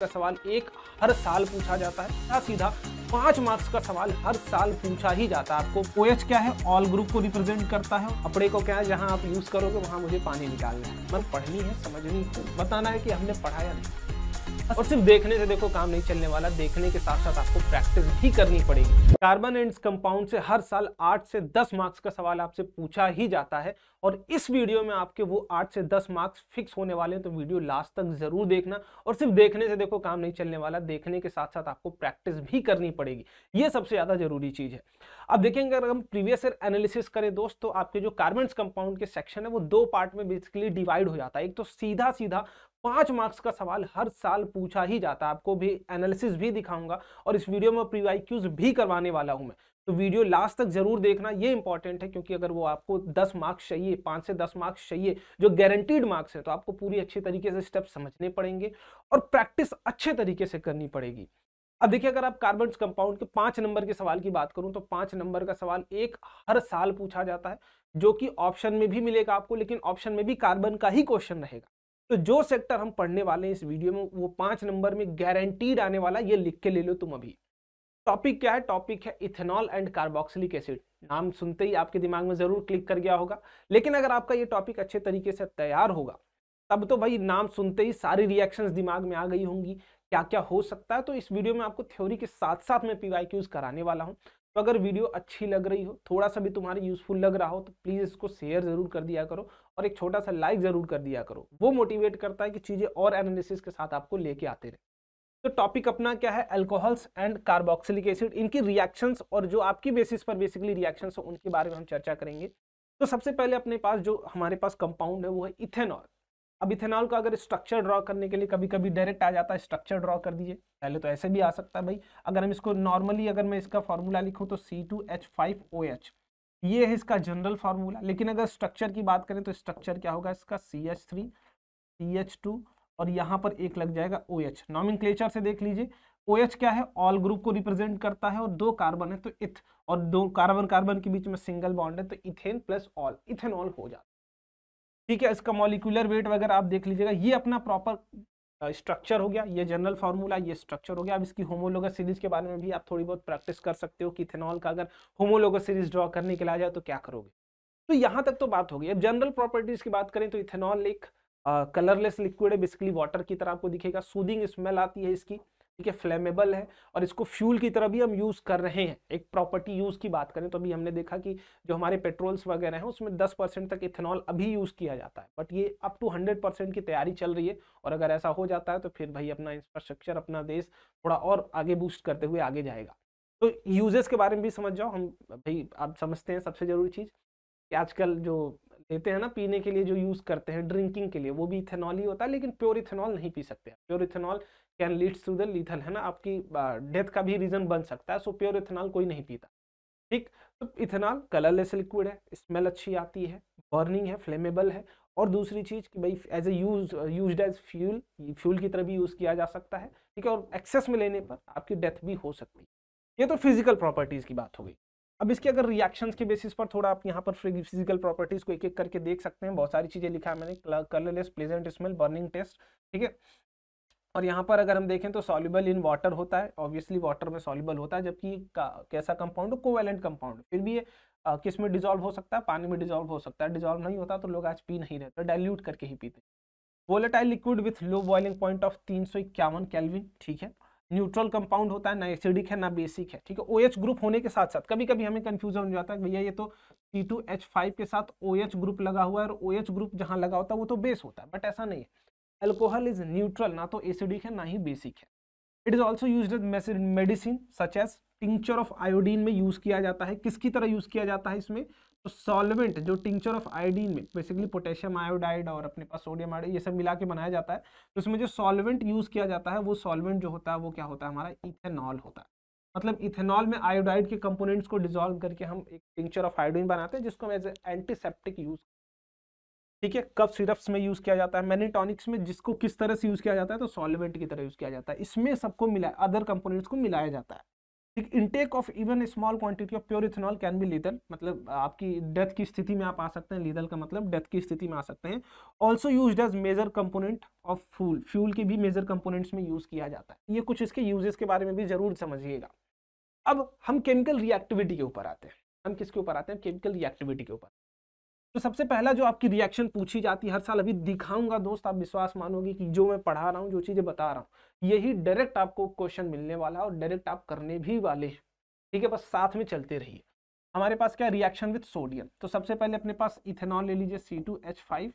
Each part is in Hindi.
का सवाल एक हर साल पूछा जाता है या सीधा पांच मार्क्स का सवाल हर साल पूछा ही जाता है आपको ओ क्या है ऑल ग्रुप को रिप्रेजेंट करता है कपड़े को क्या है जहाँ आप यूज करोगे वहां मुझे पानी निकालना है मतलब पढ़नी है समझनी है बताना है कि हमने पढ़ाया नहीं और सिर्फ देखने से देखो काम नहीं चलने वाला देखने के साथ साथ आपको प्रैक्टिस भी करनी पड़ेगी कार्बन एंड कंपाउंड से हर साल आठ से दस मार्क्स का सवाल आपसे पूछा ही जाता है और इस वीडियो में आपके वो आठ से दस मार्क्स फिक्स होने वाले हैं तो वीडियो लास्ट तक जरूर देखना और सिर्फ देखने से देखो काम नहीं चलने वाला देखने के साथ साथ आपको प्रैक्टिस भी करनी पड़ेगी ये सबसे ज़्यादा जरूरी चीज़ है अब देखेंगे अगर हम प्रीवियस ईयर एनालिसिस करें दोस्त तो आपके जो कार्बन कंपाउंड के सेक्शन है वो दो पार्ट में बेसिकली डिवाइड हो जाता है एक तो सीधा सीधा पाँच मार्क्स का सवाल हर साल पूछा ही जाता है आपको भी एनालिसिस भी दिखाऊंगा और इस वीडियो में प्रीवाई भी करवाने वाला हूँ मैं तो वीडियो लास्ट तक जरूर देखना ये इंपॉर्टेंट है क्योंकि अगर वो आपको 10 मार्क्स चाहिए पाँच से 10 मार्क्स चाहिए जो गारंटीड मार्क्स है तो आपको पूरी अच्छे तरीके से स्टेप समझने पड़ेंगे और प्रैक्टिस अच्छे तरीके से करनी पड़ेगी अब देखिए अगर आप कार्बन कंपाउंड के पाँच नंबर के सवाल की बात करूं तो पाँच नंबर का सवाल एक हर साल पूछा जाता है जो कि ऑप्शन में भी मिलेगा आपको लेकिन ऑप्शन में भी कार्बन का ही क्वेश्चन रहेगा तो जो सेक्टर हम पढ़ने वाले हैं इस वीडियो में वो पांच नंबर में गारंटीड आने वाला ये लिख के ले लो तुम अभी टॉपिक क्या है टॉपिक है इथेनॉल एंड कार्बोक्सिलिक एसिड नाम सुनते ही आपके दिमाग में जरूर क्लिक कर गया होगा लेकिन अगर आपका ये टॉपिक अच्छे तरीके से तैयार होगा तब तो भाई नाम सुनते ही सारी रिएक्शंस दिमाग में आ गई होंगी क्या क्या हो सकता है तो इस वीडियो में आपको थ्योरी के साथ साथ मैं पी कराने वाला हूँ तो अगर वीडियो अच्छी लग रही हो थोड़ा सा भी तुम्हारे यूजफुल लग रहा हो तो प्लीज़ इसको शेयर ज़रूर कर दिया करो और एक छोटा सा लाइक ज़रूर कर दिया करो वो मोटिवेट करता है कि चीज़ें और एनालिसिस के साथ आपको लेके आते रहे तो टॉपिक अपना क्या है अल्कोहल्स एंड कार्बोक्सिलिक एसिड इनकी रिएक्शंस और जो आपकी बेसिस पर बेसिकली रिएक्शंस हो उनके बारे में हम चर्चा करेंगे तो सबसे पहले अपने पास जो हमारे पास कंपाउंड है वो है इथेनॉल अब इथेनॉल का अगर स्ट्रक्चर ड्रॉ करने के लिए कभी कभी डायरेक्ट आ जाता है स्ट्रक्चर ड्रॉ कर दीजिए पहले तो ऐसे भी आ सकता है भाई अगर हम इसको नॉर्मली अगर मैं इसका फॉर्मूला लिखूँ तो C two H five O H ये है इसका जनरल फार्मूला लेकिन अगर स्ट्रक्चर की बात करें तो स्ट्रक्चर क्या होगा इसका C H three C H two और यहाँ पर एक लग जाएगा ओ एच नॉमिन से देख लीजिए ओ एच क्या है ऑल ग्रुप को रिप्रेजेंट करता है और दो कार्बन है तो इथ और दो कार्बन कार्बन के बीच में सिंगल बॉन्ड है तो इथेन प्लस ऑल इथेनॉल हो जाता है ठीक है इसका मॉलिकुलर वेट वगैरह आप देख लीजिएगा ये अपना प्रॉपर स्ट्रक्चर हो गया ये जनरल फार्मूला ये स्ट्रक्चर हो गया अब इसकी होमोलोगस सीरीज के बारे में भी आप थोड़ी बहुत प्रैक्टिस कर सकते हो कि इथेनॉल का अगर होमोलोगस सीरीज ड्रॉ करने के लिए आ जाए तो क्या करोगे तो यहाँ तक तो बात हो गई अब जनरल प्रॉपर्टीज की बात करें तो इथेनॉल एक कलरलेस लिक्विड है बेसिकली वाटर की तरह आपको दिखेगा सूदिंग स्मेल आती है इसकी ठीक है फ्लेमेबल है और इसको फ्यूल की तरह भी हम यूज़ कर रहे हैं एक प्रॉपर्टी यूज़ की बात करें तो अभी हमने देखा कि जो हमारे पेट्रोल्स वगैरह हैं उसमें 10 परसेंट तक इथेनॉल अभी यूज़ किया जाता है बट ये अप टू 100 परसेंट की तैयारी चल रही है और अगर ऐसा हो जाता है तो फिर भाई अपना इंफ्रास्ट्रक्चर अपना देश थोड़ा और आगे बूस्ट करते हुए आगे जाएगा तो यूजेस के बारे में भी समझ जाओ हम भाई आप समझते हैं सबसे ज़रूरी चीज़ कि आजकल जो लेते हैं ना पीने के लिए जो यूज़ करते हैं ड्रिंकिंग के लिए वो भी इथेनॉल ही होता है लेकिन प्योर इथेनॉल नहीं पी सकते pure ethanol can leads to the lethal है ना आपकी डेथ का भी रीज़न बन सकता है सो प्योर इथेनॉल कोई नहीं पीता ठीक तो इथेनॉल कलरलेस लिक्विड है स्मेल अच्छी आती है बर्निंग है फ्लेमेबल है और दूसरी चीज़ कि भाई as a use use as fuel fuel की तरह भी यूज़ किया जा सकता है ठीक है और एक्सेस में लेने पर आपकी डेथ भी हो सकती है ये तो फिजिकल प्रॉपर्टीज़ की बात हो गई अब इसके अगर रिएक्शंस के बेसिस पर थोड़ा आप यहाँ पर फिजिकल प्रॉपर्टीज को एक एक करके देख सकते हैं बहुत सारी चीज़ें लिखा है मैंने colourless pleasant smell burning taste ठीक है और यहाँ पर अगर हम देखें तो सॉल्युबल इन वाटर होता है ऑब्वियसली वाटर में सॉल्यूबल होता है जबकि कैसा कंपाउंड कोवेलेंट कंपाउंड फिर भी ये किस में डिजॉल्व हो सकता है पानी में डिजॉल्व हो सकता है डिजॉल्व नहीं होता तो लोग आज पी नहीं रहते डायल्यूट तो करके ही पीते volatile liquid with low boiling point of तीन सौ इक्यावन कैलविन ठीक है न्यूट्रल कंपाउंड होता है ना एसिडिक है ना बेसिक है ठीक है ओएच ग्रुप होने के साथ साथ कभी कभी हमें कंफ्यूजन हो जाता है भैया ये तो सी टू एच फाइव के साथ ओ ग्रुप लगा हुआ है और ओ ग्रुप जहाँ लगा होता है वो तो बेस होता है बट ऐसा नहीं है एल्कोहल इज न्यूट्रल ना तो एसिडिक है ना ही बेसिक है it is also use medicine such as tincture of iodine में यूज़ किया जाता है किसकी तरह यूज़ किया जाता है इसमें तो सॉल्वेंट जो टिंचर ऑफ आयोडीन में बेसिकली पोटेशियम आयोडाइड और अपने पास सोडियम आयोडाइड ये सब मिला के बनाया जाता है तो उसमें जो सॉल्वेंट यूज़ किया जाता है वो सॉल्वेंट जो होता है वो क्या होता है हमारा इथेनॉल होता है मतलब इथेनॉल में आयोडाइड के कंपोनेंट्स को डिजोल्व करके हम एक टिंचर ऑफ आयोडीन बनाते हैं जिसको हम एज ए एंटीसेप्टिक यूज़ ठीक है कब सिरप्स में यूज़ किया जाता है मैनीटॉनिक्स में जिसको किस तरह से यूज़ किया जाता है तो सॉल्वेंट की तरह यूज़ किया जाता है इसमें सबको मिला अदर कंपोनेंट्स को मिलाया जाता है intake of even small quantity of pure ethanol can be lethal मतलब आपकी डेथ की स्थिति में आप आ सकते हैं लीथल का मतलब डेथ की स्थिति में आ सकते हैं also use as major component of fuel fuel के भी मेजर कंपोनेंट्स में यूज़ किया जाता है ये कुछ इसके यूजेस के बारे में भी जरूर समझिएगा अब हम केमिकल रिएक्टिविटी के ऊपर आते हैं हम किसके ऊपर आते हैं केमिकल रिएक्टिविटी के ऊपर तो सबसे पहला जो आपकी रिएक्शन पूछी जाती है हर साल अभी दिखाऊंगा दोस्त आप विश्वास मानोगे कि जो मैं पढ़ा रहा हूँ जो चीज़ें बता रहा हूँ यही डायरेक्ट आपको क्वेश्चन मिलने वाला है और डायरेक्ट आप करने भी वाले हैं ठीक है बस साथ में चलते रहिए हमारे पास क्या रिएक्शन विथ सोडियम तो सबसे पहले अपने पास इथेनॉल ले लीजिए C two H five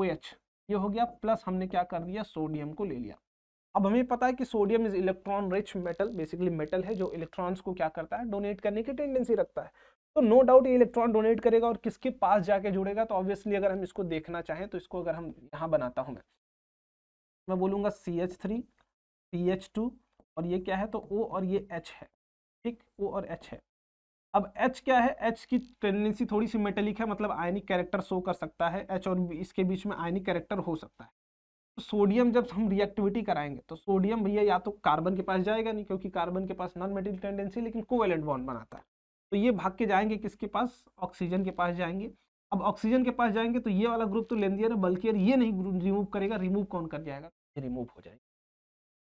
O H ये हो गया प्लस हमने क्या कर दिया सोडियम को ले लिया अब हमें पता है कि sodium is electron rich metal basically metal है जो इलेक्ट्रॉन्स को क्या करता है डोनेट करने की टेंडेंसी रखता है तो नो डाउट ये इलेक्ट्रॉन डोनेट करेगा और किसके पास जाके जुड़ेगा तो ऑब्वियसली अगर हम इसको देखना चाहें तो इसको अगर हम यहाँ बनाता हूँ मैं मैं बोलूँगा C H three C H two और ये क्या है तो ओ और ये एच है ठीक ओ और एच है अब एच क्या है एच की टेंडेंसी थोड़ी सी मेटेलिक है मतलब आयनिक कैरेक्टर शो कर सकता है एच और इसके बीच में आयनिक कैरेक्टर हो सकता है तो सोडियम जब हम रिएक्टिविटी कराएंगे तो सोडियम भैया या तो कार्बन के पास जाएगा नहीं क्योंकि कार्बन के पास नॉन मेटेलिक टेंडेंसी लेकिन कोवेलेंट बॉन्ड बनाता है तो ये भाग के जाएंगे किसके पास ऑक्सीजन के पास जाएंगे अब ऑक्सीजन के पास जाएंगे तो ये वाला ग्रुप तो लेंदियर बल्कि यार ये नहीं रिमूव करेगा रिमूव कौन कर जाएगा रिमूव हो जाएगा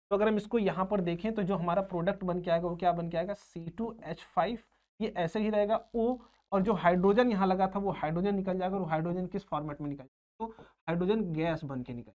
तो अगर हम इसको यहाँ पर देखें तो जो हमारा प्रोडक्ट बन के आएगा वो क्या बन के आएगा सी टू एच फाइव ये ऐसे ही रहेगा ओ और जो हाइड्रोजन यहाँ लगा था वो हाइड्रोजन निकल जाएगा और हाइड्रोजन किस फॉर्मेट में निकल जाएगा तो हाइड्रोजन गैस बन के निकल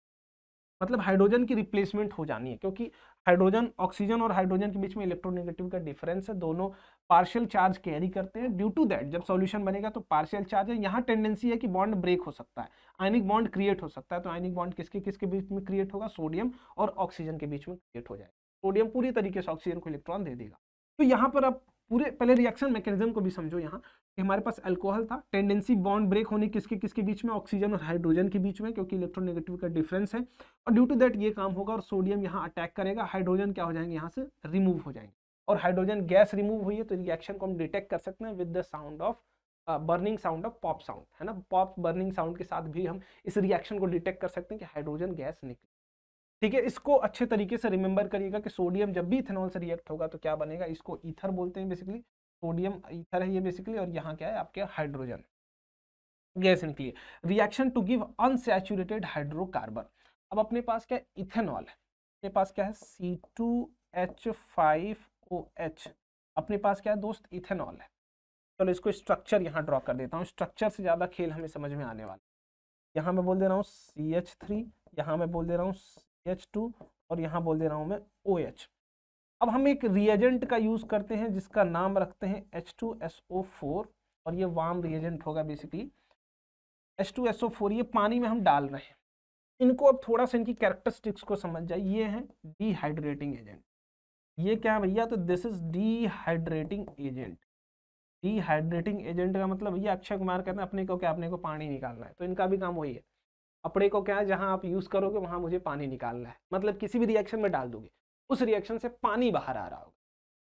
मतलब हाइड्रोजन की रिप्लेसमेंट हो जानी है क्योंकि हाइड्रोजन ऑक्सीजन और हाइड्रोजन के बीच में इलेक्ट्रोनेगेटिव का डिफरेंस है दोनों पार्शियल चार्ज कैरी करते हैं ड्यू टू दैट जब सॉल्यूशन बनेगा तो पार्शियल चार्ज है यहाँ टेंडेंसी है कि बॉन्ड ब्रेक हो सकता है आयनिक बॉन्ड क्रिएट हो सकता है तो आयनिक बॉन्ड किसके किसके बीच में क्रिएट होगा सोडियम और ऑक्सीजन के बीच में क्रिएट हो जाएगा सोडियम पूरी तरीके से ऑक्सीजन को इलेक्ट्रॉन दे देगा तो यहाँ पर अब पूरे पहले रिएक्शन मैकेनिज्म को भी समझो यहाँ कि हमारे पास अल्कोहल था टेंडेंसी बॉन्ड ब्रेक होने किसके किसके बीच में ऑक्सीजन और हाइड्रोजन के बीच में क्योंकि इलेक्ट्रोनेगेटिव का डिफरेंस है और ड्यू टू दैट ये काम होगा और सोडियम यहाँ अटैक करेगा हाइड्रोजन क्या हो जाएंगे यहाँ से रिमूव हो जाएंगे और हाइड्रोजन गैस रिमूव हुई है तो रिएक्शन को हम डिटेक्ट कर सकते हैं with the sound of burning sound of pop sound है ना पॉप बर्निंग साउंड के साथ भी हम इस रिएक्शन को डिटेक्ट कर सकते हैं कि हाइड्रोजन गैस निकल ठीक है इसको अच्छे तरीके से रिमेंबर करिएगा कि सोडियम जब भी इथेनॉल से रिएक्ट होगा तो क्या बनेगा इसको ईथर बोलते हैं बेसिकली सोडियम ईथर है ये बेसिकली और यहाँ क्या है आपके हाइड्रोजन गैस निकली reaction to give unsaturated hydrocarbon अब अपने पास क्या है इथेनॉल है अपने पास क्या है C two H five O H अपने पास क्या है दोस्त इथेनॉल है चलो इसको स्ट्रक्चर यहाँ ड्रॉ कर देता हूँ स्ट्रक्चर से ज़्यादा खेल हमें समझ में आने वाला यहाँ मैं बोल दे रहा हूँ सी एच थ्री यहाँ मैं बोल दे रहा हूँ एच टू और यहाँ बोल दे रहा हूँ मैं ओ OH. अब हम एक रिएजेंट का यूज़ करते हैं जिसका नाम रखते हैं H two S O four और ये वाम रिएजेंट होगा basically H two S O four ये पानी में हम डाल रहे हैं इनको अब थोड़ा सा इनकी कैरेक्टरिस्टिक्स को समझ जाए ये है डीहाइड्रेटिंग एजेंट ये क्या है भैया तो this is dehydrating agent dehydrating agent का मतलब भैया अक्षय कुमार कहते हैं अपने को क्या अपने को पानी निकालना है तो इनका भी काम वही है कपड़े को क्या है जहाँ आप यूज़ करोगे वहाँ मुझे पानी निकालना है मतलब किसी भी रिएक्शन में डाल दोगे उस रिएक्शन से पानी बाहर आ रहा होगा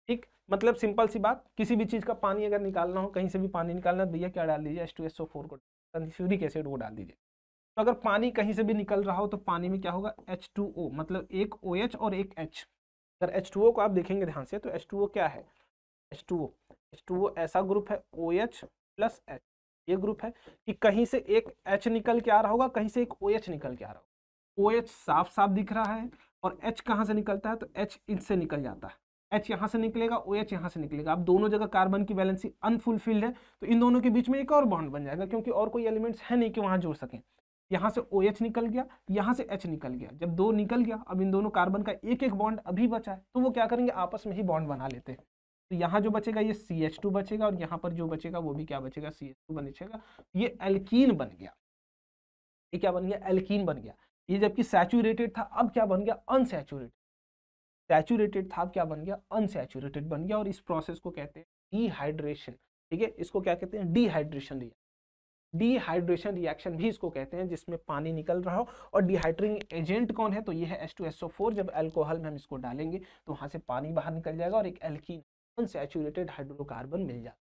ठीक मतलब सिंपल सी बात किसी भी चीज़ का पानी अगर निकालना हो कहीं से भी पानी निकालना है तो भैया क्या डाल दीजिए S two S O four को सल्फ्यूरिक एसिड वो डाल दीजिए तो अगर पानी कहीं से भी निकल रहा हो तो पानी में क्या होगा एच टू ओ मतलब एक ओ एच और एक एच अगर एच टू ओ को आप देखेंगे ध्यान से तो एच टू ओ क्या है H two O H two O ऐसा ग्रुप है ओ एच प्लस एच ये ग्रुप है कि कहीं से एक एच निकल के आ रहा होगा कहीं से एक ओ OH निकल के आ रहा होगा ओ OH साफ साफ दिख रहा है और एच कहाँ से निकलता है तो एच इनसे निकल जाता है एच यहाँ से निकलेगा ओ एच यहाँ से निकलेगा अब दोनों जगह कार्बन की बैलेंसी अनफुलफिल्ड है तो इन दोनों के बीच में एक और बॉन्ड बन जाएगा क्योंकि और कोई एलिमेंट्स है नहीं कि वहाँ जोड़ सकें यहाँ से ओ OH निकल गया यहाँ से एच निकल गया जब दो निकल गया अब इन दोनों कार्बन का एक एक बॉन्ड अभी बचा है तो वो क्या करेंगे आपस में ही बॉन्ड बना लेते हैं तो यहाँ जो बचेगा ये सी एच टू बचेगा और यहाँ पर जो बचेगा वो भी क्या बचेगा सी एच टू बनेगा ये एल्कीन बन गया ये क्या बन गया एल्कीन बन गया ये जबकि सैचुरेटेड था अब क्या बन गया अनसेचुरेटेड सैचुरेटेड था अब क्या बन गया अनसेचुरेटेड बन गया और इस प्रोसेस को कहते हैं डिहाइड्रेशन ठीक है इसको क्या कहते हैं डिहाइड्रेशन रिएक्शन डिहाइड्रेशन रिएक्शन भी इसको कहते हैं जिसमें पानी निकल रहा हो और डिहाइड्रिंग एजेंट कौन है तो ये है S two S O four जब एल्कोहल में हम इसको डालेंगे तो वहाँ से पानी बाहर निकल जाएगा और एक एल्कीन अनसेचुरेटेड हाइड्रोकार्बन मिल जाता है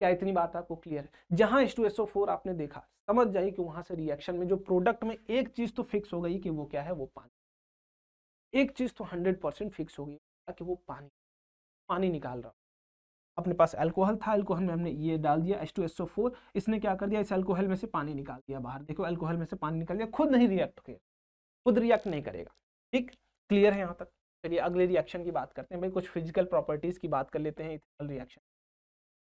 क्या इतनी बात आपको क्लियर है जहां H2SO4 आपने देखा समझ जाइए कि वहां से रिएक्शन में जो प्रोडक्ट में एक चीज तो फिक्स हो गई कि वो क्या है वो पानी एक चीज तो हंड्रेड परसेंट फिक्स हो गई कि वो पानी पानी निकाल रहा अपने पास अल्कोहल था अल्कोहल में हमने ये डाल दिया H2SO4 इसने क्या कर दिया इस अल्कोहल में से पानी निकाल दिया बाहर देखो अल्कोहल में से पानी निकाल दिया खुद नहीं रिएक्ट किया खुद रिएक्ट नहीं करेगा ठीक क्लियर है यहाँ तक चलिए अगले रिएक्शन की बात करते हैं भाई कुछ फिजिकल प्रॉपर्टीज़ की बात कर लेते हैं इथेनॉल रिएक्शन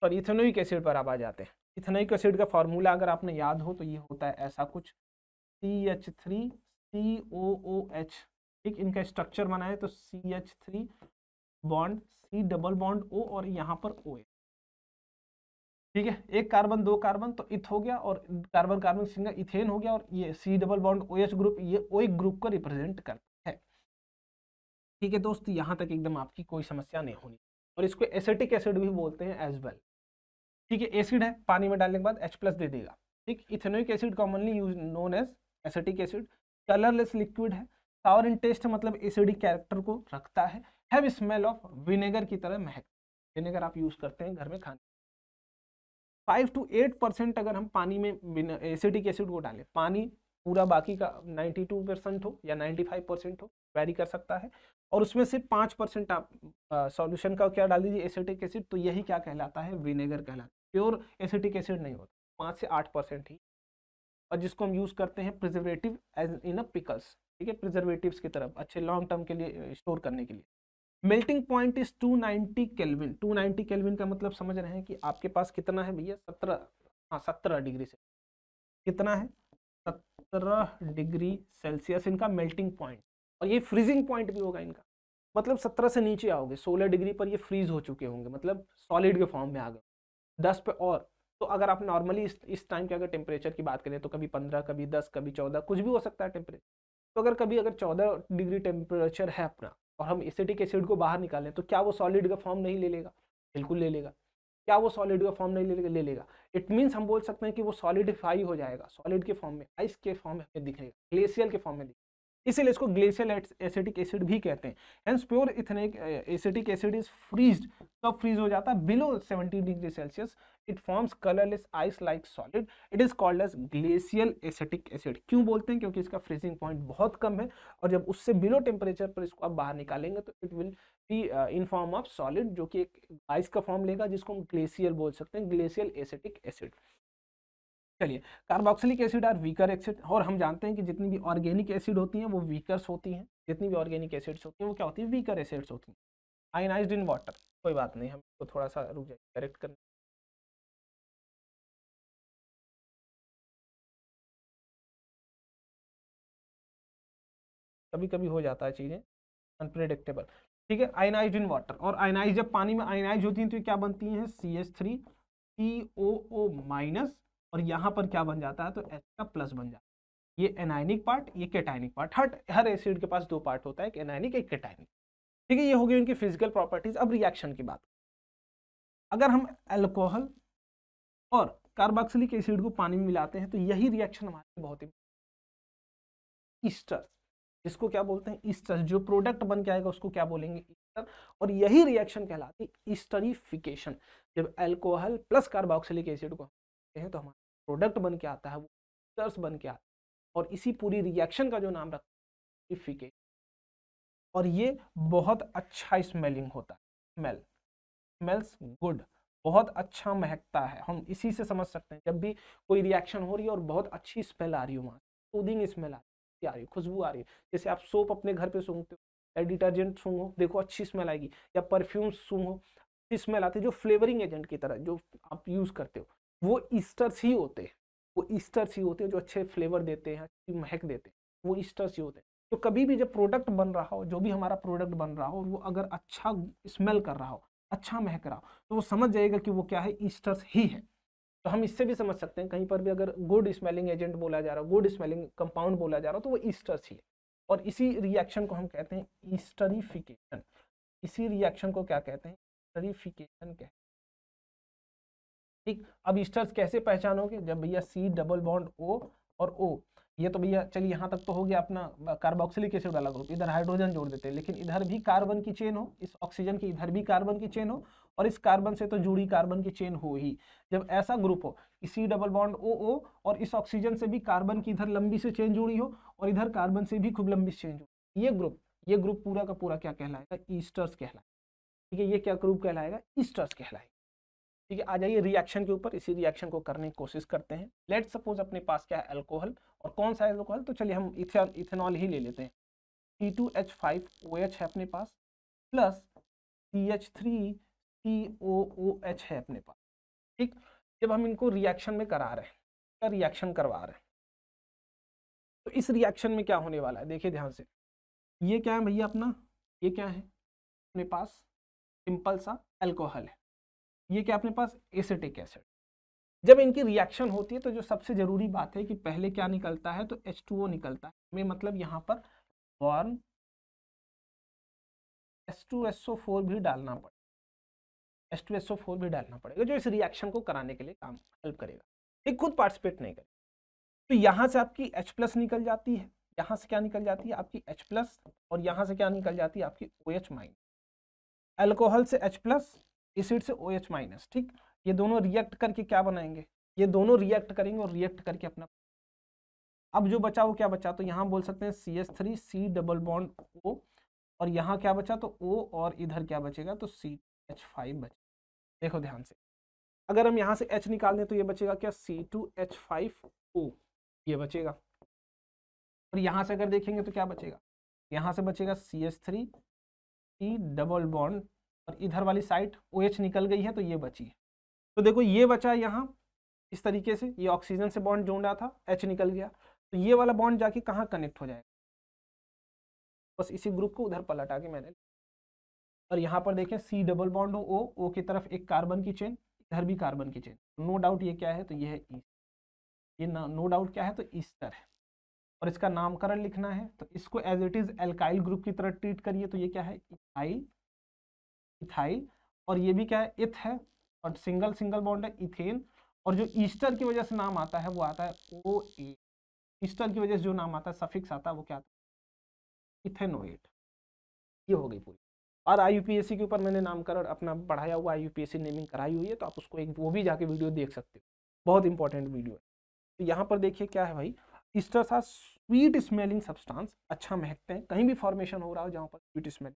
और इथेनोइक एसिड पर आप आ जाते हैं इथेनोइक एसिड का फार्मूला अगर आपने याद हो तो ये होता है ऐसा कुछ C H three C O O H ठीक इनका स्ट्रक्चर बना है तो C H three bond C double bond O और यहाँ पर ओ एच ठीक है एक कार्बन दो कार्बन तो इथ हो गया और कार्बन कार्बन सिंगल इथेन हो गया और ये C double bond O H group ये ओ ग्रुप को रिप्रेजेंट करता ठीक है दोस्त यहाँ तक एकदम आपकी कोई समस्या नहीं होनी और इसको एसिटिक एसिड भी बोलते हैं एज वेल ठीक है एसिड है पानी में डालने के बाद एच प्लस दे देगा ठीक ethanoic acid commonly use known as acetic acid colourless liquid है सावर इन टेस्ट मतलब एसिडिक कैरेक्टर को रखता है हैव स्मेल ऑफ विनेगर की तरह महक विनेगर आप यूज करते हैं घर में खाने फाइव टू एट परसेंट अगर हम पानी में एसिडिक एसिड को डालें पानी पूरा बाकी का नाइन्टी टू परसेंट हो या नाइन्टी फाइव परसेंट हो वेरी कर सकता है और उसमें से पाँच परसेंट आप सॉल्यूशन का क्या डाल दीजिए एसिटिक एसिड तो यही क्या कहलाता है विनेगर कहलाता है प्योर एसिटिक एसिड नहीं होता पाँच से आठ परसेंट ही और जिसको हम यूज़ करते हैं preservative as in a pickles ठीक है प्रिजर्वेटिव्स की तरफ अच्छे लॉन्ग टर्म के लिए स्टोर करने के लिए melting point is two ninety kelvin two ninety kelvin का मतलब समझ रहे हैं कि आपके पास कितना है भैया सत्रह हाँ सत्रह डिग्री से कितना है सत्रह डिग्री सेल्सियस इनका मेल्टिंग पॉइंट और ये फ्रीजिंग पॉइंट भी होगा इनका मतलब सत्रह से नीचे आओगे सोलह डिग्री पर ये फ्रीज हो चुके होंगे मतलब सॉलिड के फॉर्म में आ गए दस पे और तो अगर आप नॉर्मली इस इस टाइम के अगर टेम्परेचर की बात करें तो कभी पंद्रह कभी दस कभी चौदह कुछ भी हो सकता है टेम्परेचर तो अगर कभी अगर चौदह डिग्री टेम्परेचर है अपना और हम एसिटिक एसिड को बाहर निकालें तो क्या वो सॉलिड का फॉर्म नहीं ले लेगा बिल्कुल ले लेगा क्या वो सॉलिड का फॉर्म नहीं ले लेगा ले लेगा इट मीन्स हम बोल सकते हैं कि वो सॉलिडिफाई हो जाएगा सॉलिड के फॉर्म में आइस के फॉर्म में दिखेगा ग्लेशियल के फॉर्म में इसीलिए इसको ग्लेशियल एसिटिक एसिड भी कहते हैं hence pure ethanoic acetic acid is freeze कब फ्रीज हो जाता है below seventy degree Celsius it forms colourless ice like solid it is called as glacial acetic acid क्यों बोलते हैं क्योंकि इसका फ्रीजिंग पॉइंट बहुत कम है और जब उससे बिलो टेम्परेचर पर इसको आप बाहर निकालेंगे तो it will be in form of solid जो कि एक आइस का फॉर्म लेगा जिसको हम ग्लेशियल बोल सकते हैं ग्लेशियल एसिटिक एसिड चलिए carboxylic acid are weaker acid और हम जानते हैं कि जितनी भी ऑर्गेनिक एसिड होती हैं वो वीकर्स होती हैं जितनी भी ऑर्गेनिक एसिड्स होती हैं वो क्या होती है वीकर एसिड्स होती हैं आयनाइज इन वाटर कोई बात नहीं हम इसको थोड़ा सा रुक जाए करेक्ट करने कभी कभी हो जाता है चीज़ें अनप्रिडिक्टेबल ठीक है आयनाइज इन वाटर और आयनाइज जब पानी में आयनाइज होती हैं तो क्या बनती हैं C S three C O O minus और यहाँ पर क्या बन जाता है तो एच का प्लस बन जाता है ये एनाइनिक पार्ट ये केटाइनिक पार्ट हर हर एसिड के पास दो पार्ट होता है एक एनाइनिक एक केटाइनिक ठीक है ये होगी उनकी फिजिकल प्रॉपर्टीज अब रिएक्शन की बात अगर हम एल्कोहल और कार्बोक्सिलिक एसिड को पानी में मिलाते हैं तो यही रिएक्शन हमारे लिए बहुत ही ईस्टर इसको क्या बोलते हैं ईस्टर जो प्रोडक्ट बन के आएगा उसको क्या बोलेंगे ईस्टर और यही रिएक्शन कहलाती है ईस्टरीफिकेशन जब एल्कोहल प्लस कार्बोक्सिलिक एसिड को हैं तो हमारे प्रोडक्ट बन के आता है वो फीचर्स बन के आता है और इसी पूरी रिएक्शन का जो नाम रखते हैं और ये बहुत अच्छा स्मेलिंग होता है स्मेल स्मेल्स गुड बहुत अच्छा महकता है हम इसी से समझ सकते हैं जब भी कोई रिएक्शन हो रही है और बहुत अच्छी स्मेल आ रही हो वहाँ सूदिंग स्मेल आ रही आ रही है खुशबू आ रही है जैसे आप सोप अपने घर पे सूंघते हो या डिटर्जेंट सूंघो देखो अच्छी स्मेल आएगी या परफ्यूम सूंघो अच्छी स्मेल आती है जो फ्लेवरिंग एजेंट की तरह जो आप यूज़ करते हो वो ईस्टर्स ही होते हैं वो ईस्टर्स ही होते हैं जो अच्छे फ्लेवर देते हैं अच्छी महक देते हैं वो ईस्टर्स ही होते हैं तो कभी भी जब प्रोडक्ट बन रहा हो जो भी हमारा प्रोडक्ट बन रहा हो वो अगर अच्छा स्मेल कर रहा हो अच्छा महक रहा हो तो वो समझ जाएगा कि वो क्या है ईस्टर्स ही है तो हम इससे भी समझ सकते हैं कहीं पर भी अगर गुड स्मेलिंग एजेंट बोला जा रहा हो गुड स्मेलिंग कंपाउंड बोला जा रहा हो तो वो ईस्टर्स ही है और इसी रिएक्शन को हम कहते हैं ईस्टरीफिकेशन इसी रिएक्शन को क्या कहते हैं ईस्टरीफिकेशन कहते हैं ठीक अब ईस्टर्स कैसे पहचानोगे जब भैया सी डबल बॉन्ड ओ और ओ ये तो भैया चलिए यहाँ तक तो हो गया अपना कार्बोक्सिलिक एसिड वाला ग्रुप इधर हाइड्रोजन जोड़ देते हैं लेकिन इधर भी कार्बन की चेन हो इस ऑक्सीजन की इधर भी कार्बन की चेन हो और इस कार्बन से तो जुड़ी कार्बन की चेन हो ही जब ऐसा ग्रुप हो कि सी डबल बॉन्ड ओ ओ और इस ऑक्सीजन से भी कार्बन की इधर लंबी से चेन जुड़ी हो और इधर कार्बन से भी खूब लंबी चेन जुड़ी ये ग्रुप ये ग्रुप पूरा का पूरा क्या कहलाएगा ईस्टर्स e कहलाएगा ठीक है ये क्या ग्रुप कहलाएगा ईस्टर्स e कहलाएगा ठीक है आ जाइए रिएक्शन के ऊपर इसी रिएक्शन को करने की कोशिश करते हैं लेट सपोज अपने पास क्या है एल्कोहल और कौन सा एल्कोहल तो चलिए हम इथेनॉल ही ले लेते हैं T two H five O H है अपने पास plus C H three C O O H है अपने पास ठीक जब हम इनको रिएक्शन में करा रहे हैं का रिएक्शन करवा रहे हैं तो इस रिएक्शन में क्या होने वाला है देखिए ध्यान से ये क्या है भैया अपना ये क्या है अपने पास सिंपल सा एल्कोहल है ये क्या अपने पास एसिटिक एसिड जब इनकी रिएक्शन होती है तो जो सबसे ज़रूरी बात है कि पहले क्या निकलता है तो एच टू ओ निकलता है में मतलब यहाँ पर बॉर्न S two S O four भी डालना पड़ेगा एस भी डालना पड़ेगा जो इस रिएक्शन को कराने के लिए काम हेल्प करेगा ये खुद पार्टिसिपेट नहीं करेगा तो यहाँ से आपकी H प्लस निकल जाती है यहाँ से क्या निकल जाती है आपकी H प्लस और यहाँ से क्या निकल जाती है आपकी ओ OH माइनस एल्कोहल से H प्लस एसिड से ओ OH माइनस ठीक ये दोनों रिएक्ट करके क्या बनाएंगे ये दोनों रिएक्ट करेंगे और रिएक्ट करके अपना अब जो बचा वो क्या बचा तो यहाँ बोल सकते हैं C S three C double bond O और यहाँ क्या बचा तो ओ और इधर क्या बचेगा तो सी एच फाइव बचेगा देखो ध्यान से अगर हम यहाँ से एच निकाल दें तो ये बचेगा क्या C two H five O ये बचेगा और यहाँ से अगर देखेंगे तो क्या बचेगा यहाँ से बचेगा C S three C double bond और इधर वाली साइड ओ OH निकल गई है तो ये बची है तो देखो ये बचा यहाँ इस तरीके से ये ऑक्सीजन से बॉन्ड जोड़ रहा था एच निकल गया तो ये वाला बॉन्ड जाके कहाँ कनेक्ट हो जाएगा बस इसी ग्रुप को उधर पलटा के मैंने और यहाँ पर देखें सी डबल बॉन्ड हो ओ ओ की तरफ एक कार्बन की चेन इधर भी कार्बन की चेन नो डाउट ये क्या है तो ये है ई e। ये नो डाउट क्या है तो ईस्टर है और इसका नामकरण लिखना है तो इसको as it is alkyl group की तरह ट्रीट करिए तो ये क्या है आई इथाइल और ये भी क्या है इथ है और सिंगल सिंगल बॉन्ड है इथेन और जो ईस्टर की वजह से नाम आता है वो आता है ओ ए ईस्टर की वजह से जो नाम आता है सफिक्स आता है वो क्या आता है इथेनोएट ये हो गई पूरी और आई के ऊपर मैंने नामकरण अपना पढ़ाया हुआ आई नेमिंग कराई हुई है तो आप उसको एक वो भी जाके वीडियो देख सकते हो बहुत इंपॉर्टेंट वीडियो है तो यहाँ पर देखिए क्या है भाई ईस्टर सा स्वीट स्मेलिंग सब्सटेंस अच्छा महकते हैं कहीं भी फॉर्मेशन हो रहा हो जहाँ पर sweet smell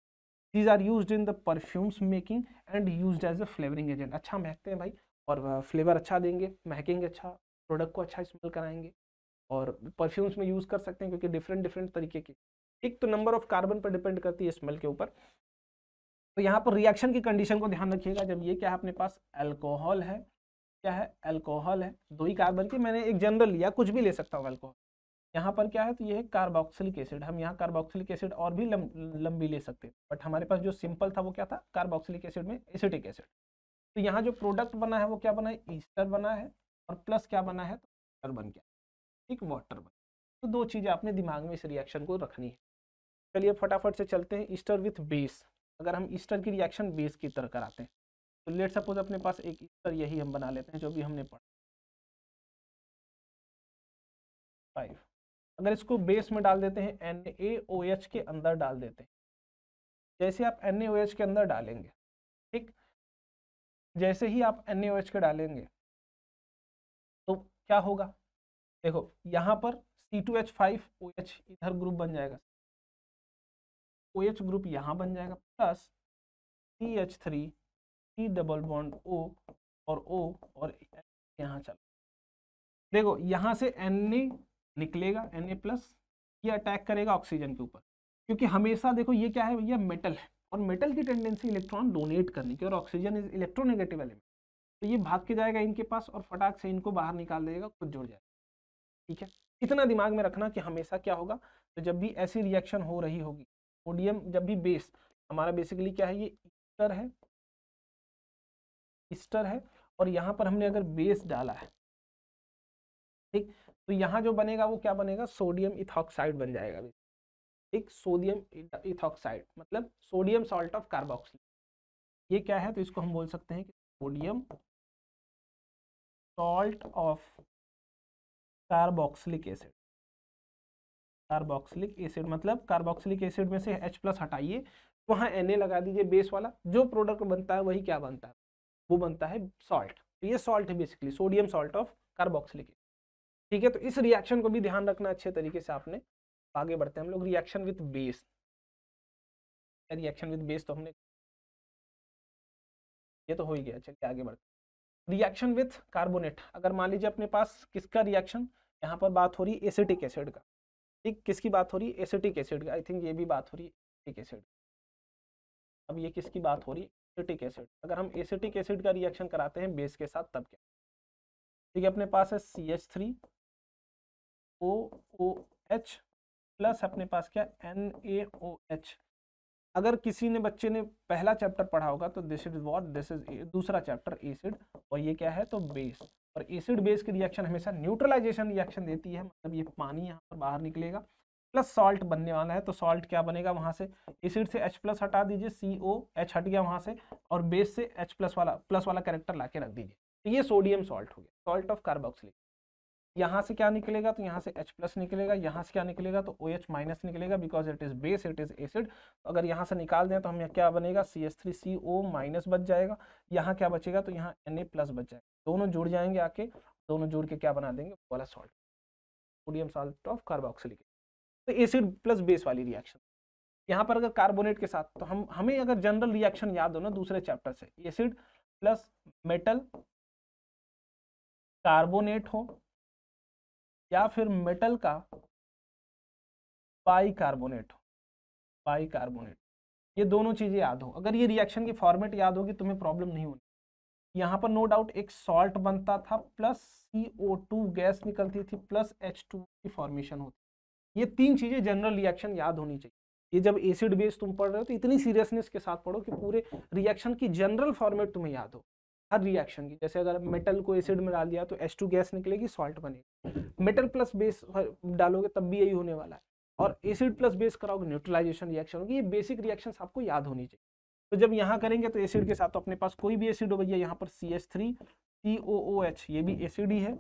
these are use in the perfumes making and use as a flavouring agent अच्छा महकते हैं भाई और फ्लेवर अच्छा देंगे महकेंगे अच्छा प्रोडक्ट को अच्छा स्मेल कराएंगे और परफ्यूम्स में यूज़ कर सकते हैं क्योंकि डिफरेंट डिफरेंट तरीके के एक तो नंबर ऑफ कार्बन पर डिपेंड करती है स्मेल के ऊपर तो यहाँ पर रिएक्शन की कंडीशन को ध्यान रखिएगा जब ये क्या है अपने पास एल्कोहल है क्या है एल्कोहल है दो ही कार्बन की मैंने एक जनरल लिया कुछ भी ले सकता हूँ एल्कोहल यहाँ पर क्या है तो ये है कार्बोक्सिलिक एसिड हम यहाँ कार्बोक्सिलिक एसिड और भी लंबी ले सकते हैं बट हमारे पास जो सिंपल था वो क्या था कार्बोक्सिलिक एसिड में एसिटिक एसिड तो यहाँ जो प्रोडक्ट बना है वो क्या बना है ईस्टर बना है और प्लस क्या बना है तो बन गया ठीक वाटर बन तो दो चीज़ें आपने दिमाग में इस रिएक्शन को रखनी है चलिए फटाफट से चलते हैं ईस्टर विथ बेस अगर हम ईस्टर की रिएक्शन बेस की तरह कराते हैं तो लेट सपोज अपने पास एक ईस्टर यही हम बना लेते हैं जो भी हमने पढ़ा फाइव अगर इसको बेस में डाल देते हैं एन ए ओ एच के अंदर डाल देते हैं जैसे आप एन ए ओ एच के अंदर डालेंगे ठीक जैसे ही आप एन ए ओ एच के डालेंगे तो क्या होगा देखो यहाँ पर C two H five O H इधर ग्रुप बन जाएगा ओ एच ग्रुप यहाँ बन जाएगा plus C H three C double bond O और ओ और यहाँ चल देखो यहाँ से एन ए निकलेगा एन ए प्लस ये अटैक करेगा ऑक्सीजन के ऊपर क्योंकि हमेशा देखो ये क्या है भैया मेटल है और मेटल की टेंडेंसी इलेक्ट्रॉन डोनेट करने की और ऑक्सीजन इज इलेक्ट्रोनेगेटिव एलिमेंट तो ये भाग के जाएगा इनके पास और फटाक से इनको बाहर निकाल देगा खुद जुड़ जाएगा ठीक है इतना दिमाग में रखना कि हमेशा क्या होगा तो जब भी ऐसी रिएक्शन हो रही होगी ओडियम जब भी बेस हमारा बेसिकली क्या है ये ईस्टर है ईस्टर है और यहाँ पर हमने अगर बेस डाला है ठीक तो यहाँ जो बनेगा वो क्या बनेगा सोडियम इथॉक्साइड बन जाएगा एक सोडियम इथॉक्साइड मतलब सोडियम सॉल्ट ऑफ कार्बोक्सिलिक ये क्या है तो इसको हम बोल सकते हैं कि sodium salt of carboxylic acid carboxylic acid मतलब कार्बोक्सिलिक एसिड में से H प्लस हटाइए वहाँ एन लगा दीजिए बेस वाला जो प्रोडक्ट बनता है वही क्या बनता है वो बनता है सॉल्ट तो ये सॉल्ट है basically sodium salt of carboxylic ठीक है तो इस रिएक्शन को भी ध्यान रखना अच्छे तरीके से आपने आगे बढ़ते हैं हम लोग reaction with base reaction with base तो हमने ये तो हो ही गया चलिए आगे बढ़ते रिएक्शन विथ कार्बोनेट अगर मान लीजिए अपने पास किसका रिएक्शन यहाँ पर बात हो रही है एसिटिक एसिड का ठीक किसकी बात हो रही है एसिटिक एसिड का आई थिंक ये भी बात हो रही है एसिटिक एसिड अब ये किसकी बात हो रही है एसिटिक एसिड अगर हम एसिटिक एसिड का रिएक्शन कराते हैं बेस के साथ तब क्या ठीक है अपने पास है C H three O O H plus अपने पास क्या एन ए ओ एच अगर किसी ने बच्चे ने पहला चैप्टर पढ़ा होगा तो this is what this is दूसरा चैप्टर एसिड और ये क्या है तो बेस और एसिड बेस की रिएक्शन हमेशा न्यूट्रलाइजेशन रिएक्शन देती है मतलब ये पानी यहाँ पर बाहर निकलेगा प्लस सॉल्ट बनने वाला है तो सॉल्ट क्या बनेगा वहाँ से एसिड से H प्लस हटा दीजिए सी ओ एच हट गया वहाँ से और बेस से H प्लस वाला प्लस वाला कैरेक्टर ला के रख दीजिए तो ये सोडियम सॉल्ट हो गया सॉल्ट ऑफ कार्बोक्सिलिक यहाँ से क्या निकलेगा तो यहाँ से H प्लस निकलेगा यहाँ से क्या निकलेगा तो ओ एच माइनस निकलेगा because it is base it is acid अगर यहाँ से निकाल दें तो हमें क्या बनेगा C S three C O minus बच जाएगा यहाँ क्या बचेगा तो यहाँ एन ए प्लस बच जाएगा दोनों जुड़ जाएंगे आके दोनों जुड़ के क्या बना देंगे वाला salt sodium salt of carboxylic तो एसिड प्लस बेस वाली रिएक्शन यहाँ पर अगर कार्बोनेट के साथ तो हम हमें अगर जनरल रिएक्शन याद हो ना दूसरे चैप्टर से एसिड प्लस मेटल कार्बोनेट हो या फिर मेटल का पाई कार्बोनेट हो पाई कार्बोनेट ये दोनों चीज़ें याद हो अगर ये रिएक्शन की फॉर्मेट याद होगी तुम्हें प्रॉब्लम नहीं होनी यहाँ पर नो डाउट एक सॉल्ट बनता था plus C O two gas निकलती थी प्लस एच टू की फॉर्मेशन होती ये तीन चीज़ें जनरल रिएक्शन याद होनी चाहिए ये जब एसिड बेस तुम पढ़ रहे हो तो इतनी सीरियसनेस के साथ पढ़ो कि पूरे रिएक्शन की जनरल फॉर्मेट तुम्हें याद हो हर रिएक्शन की जैसे अगर मेटल को एसिड में डाल दिया तो एस टू गैस निकलेगी सॉल्ट बनेगी मेटल प्लस बेस डालोगे तब भी यही होने वाला है और एसिड प्लस बेस कराओगे न्यूट्रलाइजेशन रिएक्शन होगी ये बेसिक रिएक्शन आपको याद होनी चाहिए तो जब यहाँ करेंगे तो एसिड के साथ तो अपने पास कोई भी एसिड हो भैया यहाँ पर C S three C O O H ये भी एसिड ही है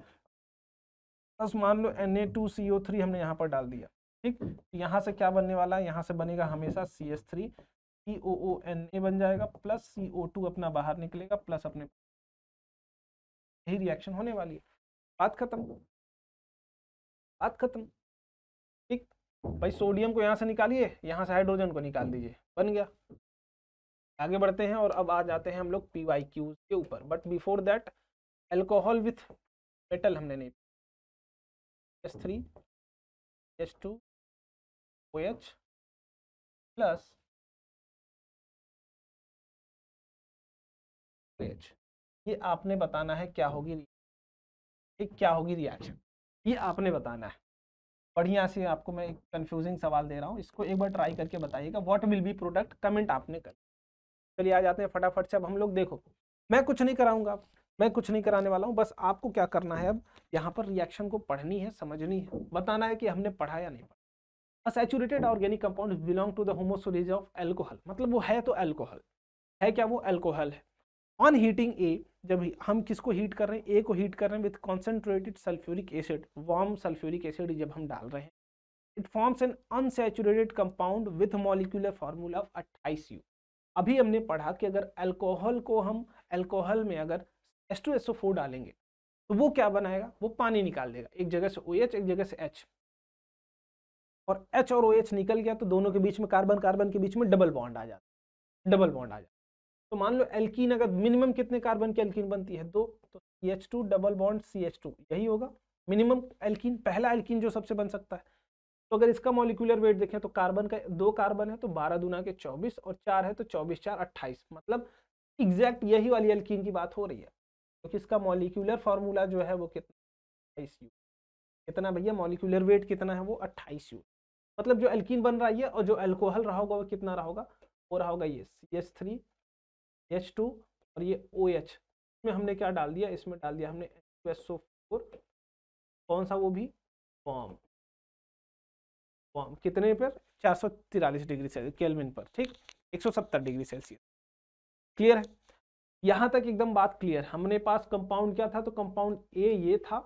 प्लस मान लो N A two C O three हमने यहाँ पर डाल दिया ठीक यहाँ से क्या बनने वाला है यहाँ से बनेगा हमेशा C S three C O O N A बन जाएगा प्लस सी ओ टू अपना बाहर निकलेगा प्लस अपने यही रिएक्शन होने वाली है बात खत्म बात खत्म ठीक भाई सोडियम को यहाँ से निकालिए यहाँ से हाइड्रोजन को निकाल दीजिए बन गया आगे बढ़ते हैं और अब आ जाते हैं हम लोग पी वाई क्यू के ऊपर but before that alcohol with metal हमने नहीं S three S two O H plus H ये आपने बताना है क्या होगी ये क्या होगी रिएक्शन ये आपने बताना है बढ़िया से आपको मैं एक कन्फ्यूजिंग सवाल दे रहा हूँ इसको एक बार ट्राई करके बताइएगा what will be product comment आपने कर चलिए आ जाते हैं फटाफट से अब हम लोग देखो मैं कुछ नहीं कराऊंगा मैं कुछ नहीं कराने वाला हूँ बस आपको क्या करना है अब यहाँ पर रिएक्शन को पढ़नी है समझनी है बताना है कि हमने पढ़ा या नहीं पढ़ा saturated organic compound belong to the homologues of alcohol मतलब वो है तो एल्कोहल है क्या वो एल्कोहल है ऑन हीटिंग ए जब हम किसको हीट कर रहे हैं ए को हीट कर रहे हैं with concentrated sulphuric acid warm sulphuric acid जब हम डाल रहे हैं it forms an unsaturated compound with molecular formula of अट्ठाईस यू अभी हमने पढ़ा कि अगर अल्कोहल को हम अल्कोहल में अगर S two S O four डालेंगे तो वो क्या बनाएगा वो पानी निकाल देगा एक जगह से ओ OH, एच एक जगह से एच और एच और ओ OH एच निकल गया तो दोनों के बीच में कार्बन कार्बन के बीच में डबल बॉन्ड आ जाता डबल बॉन्ड आ जाता तो मान लो एल्किन अगर मिनिमम कितने कार्बन की एल्किन बनती है दो तो C H two double bond C H two यही होगा मिनिमम एल्किन पहला एल्किन जो सबसे बन सकता है तो अगर इसका मॉलिकुलर वेट देखें तो कार्बन का दो कार्बन है तो बारह दुना के चौबीस और चार है तो चौबीस चार अट्ठाईस मतलब एग्जैक्ट यही वाली एल्किन की बात हो रही है क्योंकि तो इसका मॉलिकुलर फार्मूला जो है वो कितना यू कितना भैया मॉलिकुलर वेट कितना है वो अट्ठाईस यू मतलब जो एल्किन बन रहा है और जो एल्कोहल रहा होगा वो कितना रहा होगा वो रहा होगा ये C H three H two और ये ओ एच में हमने क्या डाल दिया इसमें डाल दिया हमने एस ओ फोर कौन सा वो भी फॉर्म फॉर्म कितने पर चार सौ तिरालीस डिग्री सेल्सियस केल्विन पर ठीक एक सौ सत्तर डिग्री सेल्सियस क्लियर है यहाँ तक एकदम बात क्लियर हमने पास कंपाउंड क्या था तो कंपाउंड ए ये था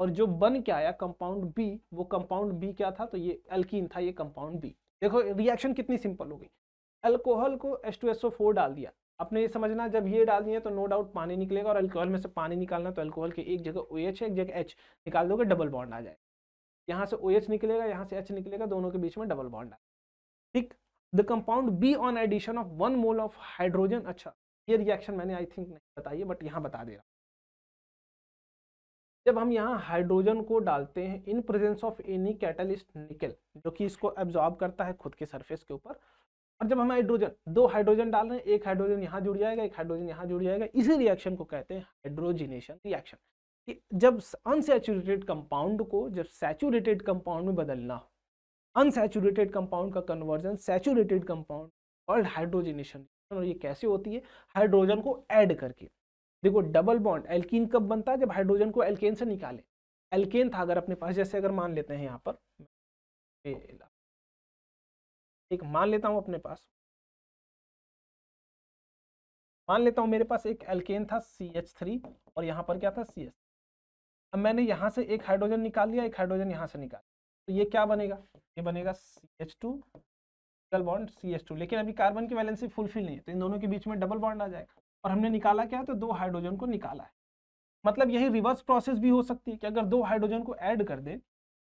और जो बन के आया कंपाउंड बी वो कंपाउंड बी क्या था तो ये एल्कीन था ये कंपाउंड बी देखो रिएक्शन कितनी सिंपल हो गई अल्कोहल को H2SO4 डाल दिया अपने ये समझना जब ये डाल दिए तो नो डाउट पानी निकलेगा और अल्कोहल में से पानी निकालना तो अल्कोहल के एक जगह ओ एच है एक जगह एच निकाल दोगे डबल बॉन्ड आ जाएगा यहाँ से ओ एच निकलेगा यहाँ से एच निकलेगा दोनों के बीच में डबल बॉन्ड आ ठीक the compound B on addition of one mole of hydrogen अच्छा ये रिएक्शन मैंने आई थिंक नहीं बताई बट यहाँ बता दे रहा जब हम यहाँ हाइड्रोजन को डालते हैं in presence of any catalyst nickel जो कि इसको एब्जॉर्ब करता है खुद के सरफेस के ऊपर और जब हम हाइड्रोजन दो हाइड्रोजन डाल रहे हैं एक हाइड्रोजन यहाँ जुड़ जाएगा एक हाइड्रोजन यहाँ जुड़ जाएगा इसी रिएक्शन को कहते हैं हाइड्रोजिनेशन रिएक्शन कि जब अनसेचुरेटेड कंपाउंड को जब सेचुरेटेड कंपाउंड में बदलना हो अनसेचुरेटेड कंपाउंड का कन्वर्जन सैचुरेटेड कंपाउंड और हाइड्रोजिनेशन और ये कैसे होती है हाइड्रोजन को ऐड करके देखो डबल बॉन्ड एल्किन कब बनता है जब हाइड्रोजन को एल्केन से निकाले एल्केन था अगर अपने पास जैसे अगर मान लेते हैं यहाँ पर एक मान लेता हूँ अपने पास मान लेता हूँ मेरे पास एक एल्केन था सी एच थ्री और यहां पर क्या था सी एच अब मैंने यहां से एक हाइड्रोजन निकाल लिया एक हाइड्रोजन यहां से निकाल तो ये क्या बनेगा ये बनेगा C H two double bond C H two लेकिन अभी कार्बन की वैलेंसी फुलफिल नहीं है तो इन दोनों के बीच में डबल बॉन्ड आ जाएगा और हमने निकाला क्या है तो दो हाइड्रोजन को निकाला है मतलब यही रिवर्स प्रोसेस भी हो सकती है कि अगर दो हाइड्रोजन को ऐड कर दे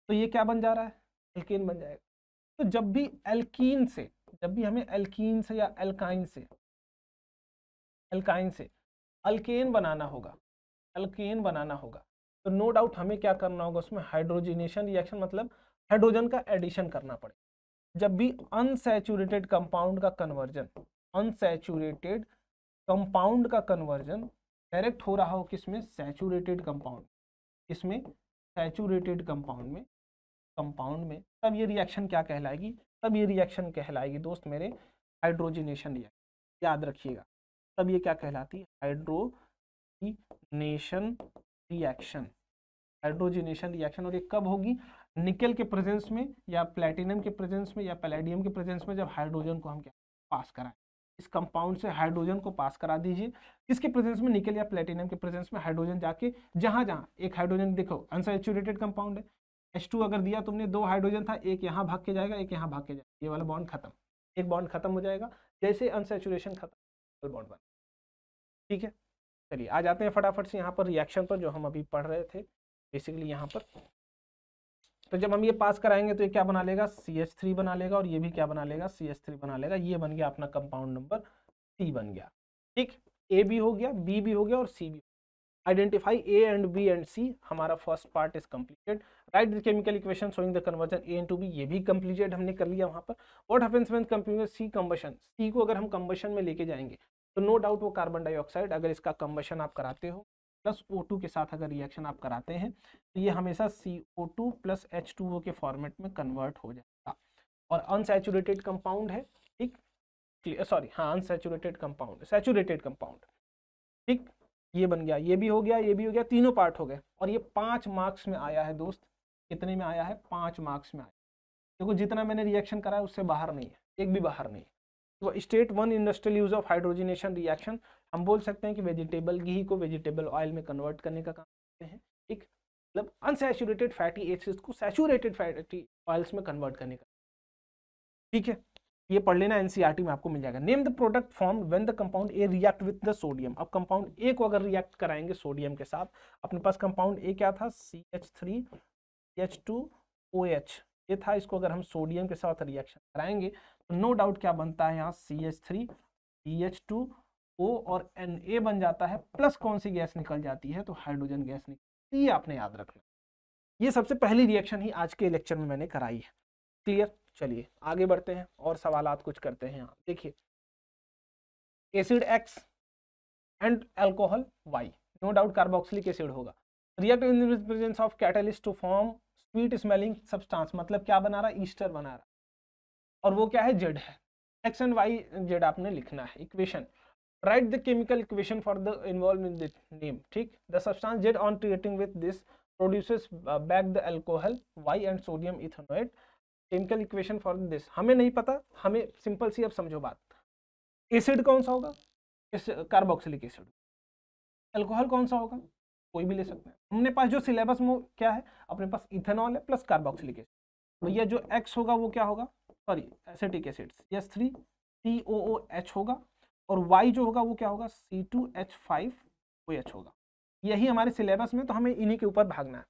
तो ये क्या बन जा रहा है एल्केन बन जाएगा तो जब भी एल्कीन से जब भी हमें एल्कीन से या एल्काइन से एल्काइन से अल्केन बनाना होगा अल्केन बनाना होगा तो नो डाउट हमें क्या करना होगा उसमें हाइड्रोजिनेशन रिएक्शन मतलब हाइड्रोजन का एडिशन करना पड़ेगा जब भी अनसेचुरेटेड कंपाउंड का कन्वर्जन अनसेचुरेटेड कंपाउंड का कन्वर्जन डायरेक्ट हो रहा हो किसमें सेचुरेटेड कंपाउंड इसमें सेचुरेटेड कंपाउंड में कंपाउंड में तब ये रिएक्शन क्या कहलाएगी तब ये रिएक्शन कहलाएगी दोस्त मेरे हाइड्रोजिनेशन रिएक्शन याद रखिएगा तब ये क्या कहलाती है हाइड्रोजिनेशन रिएक्शन हाइड्रोजिनेशन रिएक्शन और ये कब होगी निकल के प्रेजेंस में या प्लेटिनम के प्रेजेंस में या पैलेडियम के प्रेजेंस में जब हाइड्रोजन को हम क्या पास कराएं इस कंपाउंड से हाइड्रोजन को पास करा दीजिए इसके प्रेजेंस में निकल या प्लेटिनम के प्रेजेंस में हाइड्रोजन जाके जहाँ जहाँ एक हाइड्रोजन देखो अनसेचुरेटेड कंपाउंड है टू अगर दिया तुमने दो हाइड्रोजन था एक यहाँ भाग के जाएगा एक यहाँ भाग के जाएगा ये वाला बॉन्ड खत्म एक बॉन्ड खत्म हो जाएगा जैसे अनसेचुरेशन खत्म बॉन्ड बन ठीक है चलिए आ जाते हैं फटाफट से यहाँ पर रिएक्शन पर जो हम अभी पढ़ रहे थे बेसिकली यहाँ पर तो जब हम ये पास कराएंगे तो ये क्या बना लेगा सी एच थ्री बना लेगा और ये भी क्या बना लेगा सी एच थ्री बना लेगा ये बन गया अपना कंपाउंड नंबर सी बन गया ठीक ए भी हो गया बी भी हो गया और सी भी identify A and B and C हमारा first part is completed write the chemical equation showing the conversion A and B ये भी कम्प्लीटेड हमने कर लिया वहाँ पर वॉट हैपन्स मैं कंप्यूटर सी कम्बशन सी को अगर हम कम्बशन में लेके जाएंगे तो नो डाउट वो कार्बन डाइऑक्साइड अगर इसका कम्बशन आप कराते हो प्लस ओ टू के साथ अगर रिएक्शन आप कराते हैं तो ये हमेशा C O two plus H two O के फॉर्मेट में कन्वर्ट हो जाएगा और अनसेचुरेटेड कंपाउंड है ठीक सॉरी हाँ अनसेचुरेटेड कंपाउंड सेचुरेटेड कंपाउंड ठीक ये बन गया ये भी हो गया ये भी हो गया तीनों पार्ट हो गए और ये पाँच मार्क्स में आया है दोस्त कितने में आया है पाँच मार्क्स में आया देखो जितना मैंने रिएक्शन करा है उससे बाहर नहीं है एक भी बाहर नहीं है तो state one industrial use of hydrogenation reaction हम बोल सकते हैं कि वेजिटेबल घी को वेजिटेबल ऑयल में कन्वर्ट करने का काम करते हैं एक मतलब अनसेचुरेटेड फैटी एसिड्स को सैचुरेटेड फैटी ऑयल्स में कन्वर्ट करने का ठीक है ये पढ़ लेना एनसीईआरटी e में आपको मिल जाएगा name the product form when the compound A react with the sodium अब कंपाउंड ए को अगर रिएक्ट कराएंगे सोडियम के साथ अपने पास कंपाउंड ए क्या था C H three H two O H ये था इसको अगर हम सोडियम के साथ रिएक्शन कराएंगे तो नो डाउट क्या बनता है यहाँ C H three C H two O और एन ए बन जाता है प्लस कौन सी गैस निकल जाती है तो हाइड्रोजन गैस निकलती है आपने याद रखना ये सबसे पहली रिएक्शन ही आज के लेक्चर में मैंने कराई है क्लियर चलिए आगे बढ़ते हैं और सवाल कुछ करते हैं आप देखिए acid X and alcohol Y no doubt carboxylic acid होगा react in presence of catalyst to form sweet smelling substance मतलब क्या बना रहा ईस्टर बना रहा और वो क्या है जेड है एक्स एंड वाई जेड आपने लिखना है equation write the chemical equation for the involve in this name ठीक the substance Z on treating with this produces back the alcohol Y and sodium ethanoate chemical equation for this हमें नहीं पता हमें सिंपल सी अब समझो बात एसिड कौन सा होगा इस कार्बोक्सिलिक एसिड अल्कोहल कौन सा होगा कोई भी ले सकते हैं हमने पास जो सिलेबस में क्या है अपने पास इथेनॉल है प्लस कार्बोक्सिलिक एसिड भैया जो एक्स होगा वो क्या होगा sorry acetic acid S three T O O H होगा और वाई जो होगा वो क्या होगा C two H five O H होगा यही हमारे सिलेबस में तो हमें इन्हीं के ऊपर भागना है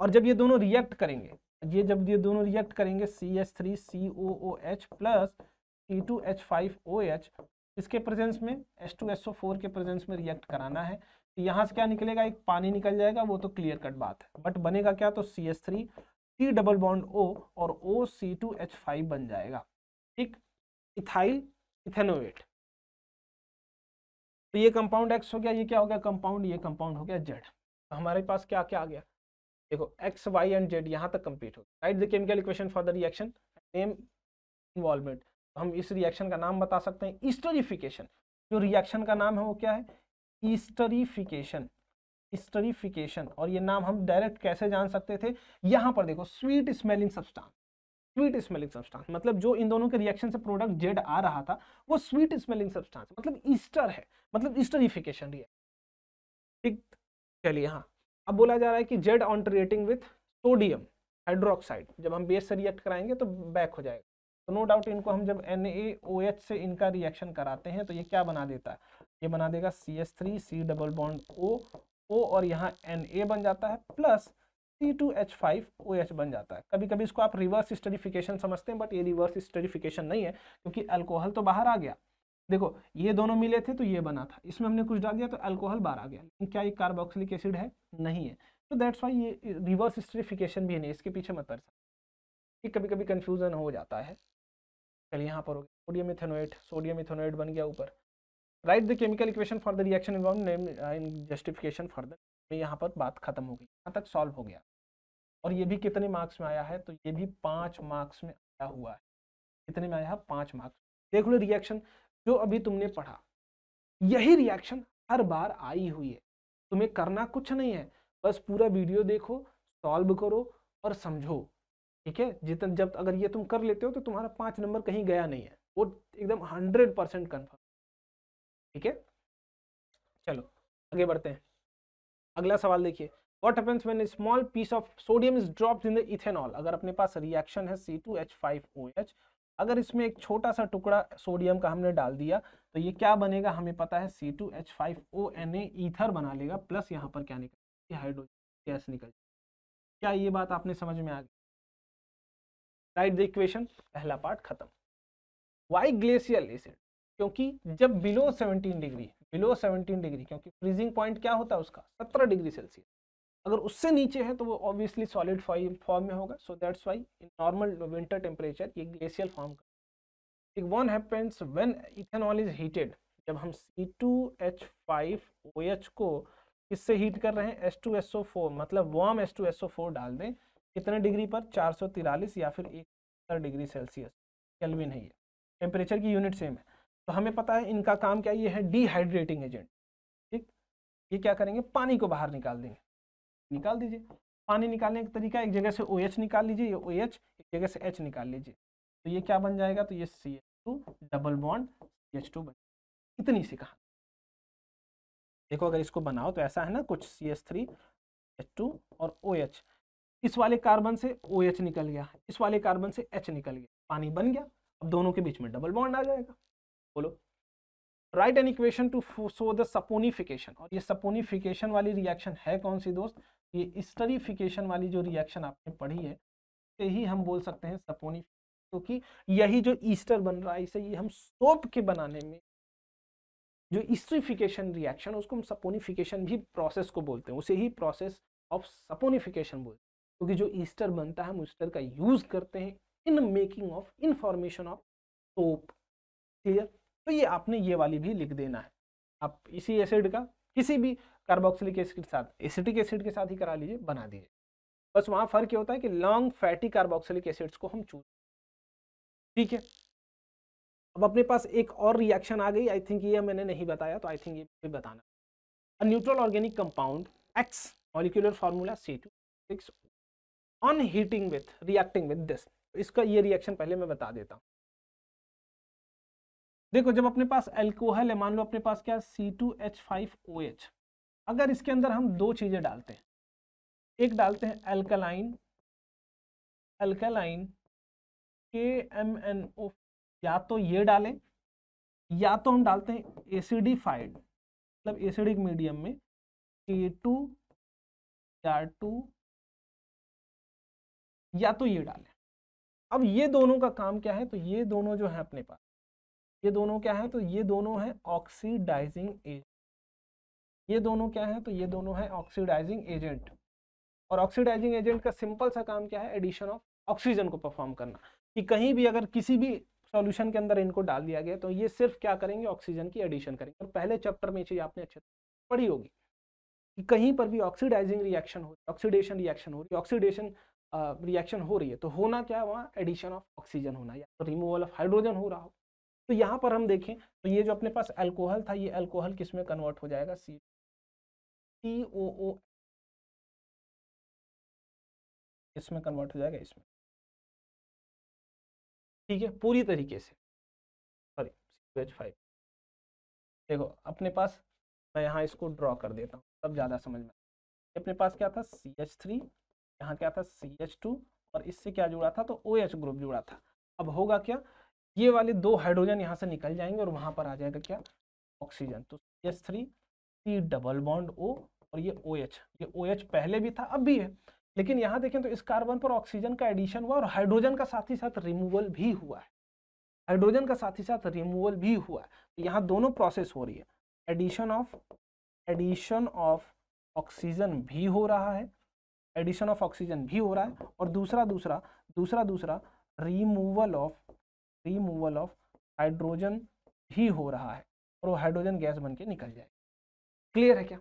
और जब ये दोनों रिएक्ट करेंगे ये जब ये दोनों रिएक्ट करेंगे C H three C O O H plus C two H five O H इसके प्रेजेंस में S two S O four के प्रेजेंस में रिएक्ट कराना है तो यहाँ से क्या निकलेगा एक पानी निकल जाएगा वो तो क्लियर कट बात है बट बनेगा क्या तो C S three C double bond O और O C two H five बन जाएगा ठीक इथाइल इथेनोवेट तो ये कंपाउंड एक्स हो गया ये क्या हो गया कंपाउंड ये कंपाउंड हो गया जेड तो हमारे पास क्या क्या आ गया देखो एक्स वाई एंड जेड यहाँ तक कम्प्लीट हो write the chemical equation for the reaction name involvement हम इस रिएक्शन का नाम बता सकते हैं ईस्टरीफिकेशन जो रिएक्शन का नाम है वो क्या है ईस्टरीफिकेशन ईस्टरीफिकेशन और ये नाम हम डायरेक्ट कैसे जान सकते थे यहाँ पर देखो sweet smelling substance sweet smelling substance मतलब जो इन दोनों के रिएक्शन से प्रोडक्ट जेड आ रहा था वो स्वीट स्मेलिंग सब्सटेंस मतलब ईस्टर है मतलब ईस्टरीफिकेशन रिएक्शन मतलब ठीक चलिए हाँ अब बोला जा रहा है कि जेड ऑन्ट विथ सोडियम हाइड्रोक्साइड जब हम बेस से रिएक्ट कराएंगे तो बैक हो जाएगा तो नो डाउट इनको हम जब एन से इनका रिएक्शन कराते हैं तो ये क्या बना देता है ये बना देगा C S three C double bond O O और यहाँ एन ए बन जाता है plus C two H five O H बन जाता है कभी कभी इसको आप रिवर्स स्टडीफिकेशन समझते हैं बट ये रिवर्स स्टडीफिकेशन नहीं है क्योंकि अल्कोहल तो बाहर आ गया देखो ये दोनों मिले थे तो ये बना था इसमें हमने कुछ डाल दिया तो अल्कोहल बार आ गया क्या ये कार्बोक्सिलिक एसिड है नहीं है तो दैट्स वाई ये रिवर्स स्ट्रिफिकेशन भी नहीं इसके पीछे मत पड़ ये कभी कभी कन्फ्यूज़न हो जाता है चलिए यहाँ पर हो गया सोडियम इथेनोइट सोडियम इथेनोइट बन गया ऊपर write the chemical equation for the reaction involve justification for the यहाँ पर बात खत्म हो गई यहाँ तक सॉल्व हो गया और ये भी कितने मार्क्स में आया है तो ये भी पाँच मार्क्स में आया हुआ है कितने में आया है पाँच मार्क्स देख लो रिएक्शन जो अभी तुमने पढ़ा यही रिएक्शन हर बार आई हुई है तुम्हें करना कुछ नहीं है बस पूरा वीडियो देखो सॉल्व करो और समझो ठीक है जितना जब अगर ये तुम कर लेते हो तो तुम्हारा पाँच नंबर कहीं गया नहीं है वो एकदम हंड्रेड परसेंट कन्फर्म ठीक है चलो आगे बढ़ते हैं अगला सवाल देखिए what happens when small piece of sodium is drop in the ethanol अगर अपने पास रिएक्शन है C two H five O H अगर इसमें एक छोटा सा टुकड़ा सोडियम का हमने डाल दिया तो ये क्या बनेगा हमें पता है C two H five O N A ether बना लेगा प्लस यहाँ पर क्या निकल हाइड्रोजन गैस निकल क्या ये बात आपने समझ में आ गई राइट द इक्वेशन पहला पार्ट खत्म वाई ग्लेशियल एसिड क्योंकि जब बिलो 17 डिग्री बिलो 17 डिग्री क्योंकि फ्रीजिंग पॉइंट क्या होता है उसका 17 डिग्री सेल्सियस अगर उससे नीचे है तो वो ऑब्वियसली सॉलिड फॉर्म में होगा so that's why in normal winter temperature ये ग्लेशियल फॉर्म कर one happens when ethanol is heated जब हम C two H five O H को किससे हीट कर रहे हैं S two S O four मतलब warm S two S O four डाल दें कितने डिग्री पर चार सौ तिरालीस या फिर एक डिग्री सेल्सियस कैलविन है ये टेम्परेचर की यूनिट सेम है तो हमें पता है इनका काम क्या ये है डिहाइड्रेटिंग एजेंट ठीक ये क्या करेंगे पानी को बाहर निकाल देंगे निकाल दीजिए पानी निकालने का तरीका एक जगह से ओ OH निकाल लीजिए या ओ OH, एक जगह से एच निकाल लीजिए तो ये क्या बन जाएगा तो ये C H two double bond C H two बन इतनी सी कहा देखो अगर इसको बनाओ तो ऐसा है ना कुछ C H three H two और ओ OH. इस वाले कार्बन से ओ OH निकल गया इस वाले कार्बन से एच निकल गया पानी बन गया अब दोनों के बीच में डबल बॉन्ड आ जाएगा बोलो write an equation to show the saponification और ये सपोनिफिकेशन वाली रिएक्शन है कौन सी दोस्त ये स्टरीफिकेशन वाली जो रिएक्शन आपने पढ़ी है से ही हम बोल सकते हैं सपोनी क्योंकि तो यही जो ईस्टर बन रहा है इसे ये हम सोप के बनाने में जो स्ट्रीफिकेशन रिएक्शन उसको हम सपोनिफिकेशन भी प्रोसेस को बोलते हैं उसे ही प्रोसेस ऑफ सपोनिफिकेशन बोलते हैं क्योंकि तो जो ईस्टर बनता है हम ईस्टर का यूज़ करते हैं in making of information of soap clear तो ये आपने ये वाली भी लिख देना है आप इसी एसिड का किसी भी कार्बोक्सिलिक एसिड के साथ एसिटिक एसिड के साथ ही करा लीजिए बना दीजिए बस वहाँ फ़र्क ये होता है कि लॉन्ग फैटी कार्बोक्सिलिक एसिड्स को हम चूज ठीक है अब अपने पास एक और रिएक्शन आ गई आई थिंक ये मैंने नहीं बताया तो आई थिंक ये भी बताना a neutral organic compound X molecular formula C two six on heating with reacting with this इसका ये रिएक्शन पहले मैं बता देता हूँ देखो जब अपने पास एल्कोहल है मान लो अपने पास क्या C two H five O H अगर इसके अंदर हम दो चीज़ें डालते हैं एक डालते हैं एल्कलाइन एल्कलाइन के एम एन ओ या तो ये डालें या तो हम डालते हैं एसिडिफाइड मतलब एसिडिक मीडियम में के टू या टू या तो ये डालें अब ये दोनों का काम क्या है तो ये दोनों जो है अपने पास ये दोनों क्या है तो ये दोनों है ऑक्सीडाइजिंग एजेंट ये दोनों क्या है तो ये दोनों है ऑक्सीडाइजिंग एजेंट और ऑक्सीडाइजिंग एजेंट का सिंपल सा काम क्या है एडिशन ऑफ ऑक्सीजन को परफॉर्म करना कि कहीं भी अगर किसी भी सॉल्यूशन के अंदर इनको डाल दिया गया तो ये सिर्फ क्या करेंगे ऑक्सीजन की एडिशन करेंगे और पहले चैप्टर में चीज़ आपने अच्छे पढ़ी होगी कि कहीं पर भी ऑक्सीडाइजिंग रिएक्शन हो ऑक्सीडेशन रिएक्शन हो रही ऑक्सीडेशन रिएक्शन हो रही है तो होना क्या है वहाँ एडिशन ऑफ ऑक्सीजन होना या तो रिमूवल ऑफ हाइड्रोजन हो रहा हो तो यहाँ पर हम देखें तो ये जो अपने पास अल्कोहल था ये अल्कोहल किस में कन्वर्ट हो जाएगा सी टी ओ ओ इसमें कन्वर्ट हो जाएगा इसमें ठीक है पूरी तरीके से सॉरी एच फाइव देखो अपने पास मैं यहाँ इसको ड्रॉ कर देता हूँ तब ज़्यादा समझ में अपने पास क्या था सी एच थ्री यहाँ क्या था सी एच टू और इससे क्या जुड़ा था तो ओ OH एच ग्रुप जुड़ा था अब होगा क्या ये वाले दो हाइड्रोजन यहाँ से निकल जाएंगे और वहाँ पर आ जाएगा क्या ऑक्सीजन तो S three C double bond O और ये ओ OH, एच ये ओ OH एच पहले भी था अब भी है लेकिन यहाँ देखें तो इस कार्बन पर ऑक्सीजन का एडिशन हुआ और हाइड्रोजन का साथ ही साथ रिमूवल भी हुआ है हाइड्रोजन का साथ ही साथ रिमूवल भी हुआ है तो यहाँ दोनों प्रोसेस हो रही है addition of addition of oxygen भी हो रहा है एडिशन ऑफ ऑक्सीजन भी हो रहा है और दूसरा दूसरा दूसरा दूसरा removal of removal of hydrogen भी हो रहा है और वो हाइड्रोजन गैस बन के निकल जाएगी क्लियर है क्या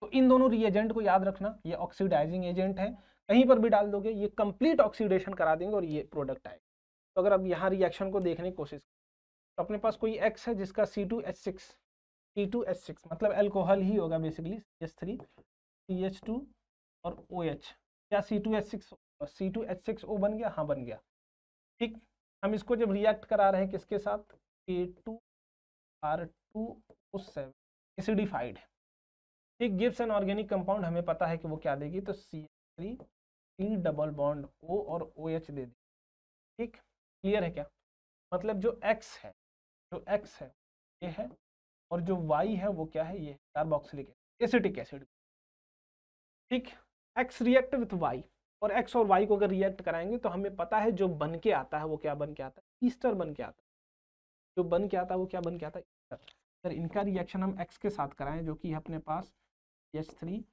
तो इन दोनों रिएजेंट को याद रखना ये ऑक्सीडाइजिंग एजेंट है कहीं पर भी डाल दोगे ये कंप्लीट ऑक्सीडेशन करा देंगे और ये प्रोडक्ट आएगा तो अगर अब यहाँ रिएक्शन को देखने की कोशिश तो अपने पास कोई एक्स है जिसका C two H six C two H six मतलब एल्कोहल ही होगा basically C H three C H two और ओ OH. एच क्या C two H six C two H six O बन गया हाँ बन गया ठीक हम इसको जब रिएक्ट करा रहे हैं किसके साथ K two R two O seven acidified है ठीक गिप्स एंड ऑर्गेनिक कंपाउंड हमें पता है कि वो क्या देगी तो C three T double bond O और ओ एच दे देगी ठीक क्लियर है क्या मतलब जो एक्स है जो एक्स है ये है और जो वाई है वो क्या है ये कार्बोक्सिलिक एसिटिक एसिड ठीक एक्स रिएक्ट विथ वाई और एक्स और वाई को अगर रिएक्ट कराएंगे तो हमें पता है जो बन के आता है वो क्या बन के आता है ईस्टर बन के आता है जो बन के आता है वो क्या बन के आता है ईस्टर सर इनका रिएक्शन हम एक्स के साथ कराएं जो कि अपने पास H three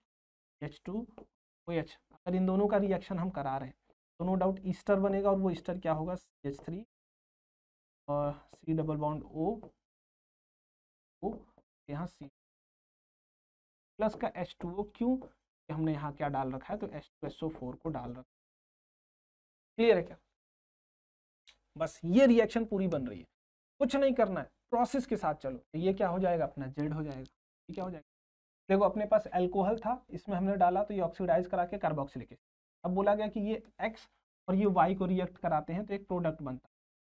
H two O H अगर इन दोनों का रिएक्शन हम करा रहे हैं तो नो डाउट ईस्टर बनेगा और वो ईस्टर क्या होगा एच थ्री और C double bond O O यहाँ सी प्लस का एच टू ओ क्यों हमने यहाँ क्या डाल रखा है तो S two S O four को डाल रखा है क्लियर है क्या बस ये रिएक्शन पूरी बन रही है कुछ नहीं करना है प्रोसेस के साथ चलो तो ये क्या हो जाएगा अपना जेड हो जाएगा ये क्या हो जाएगा देखो अपने पास एल्कोहल था इसमें हमने डाला तो ये ऑक्सीडाइज करा के कार्बोक्सिलिक अब बोला गया कि ये एक्स और ये वाई को रिएक्ट कराते हैं तो एक प्रोडक्ट बनता है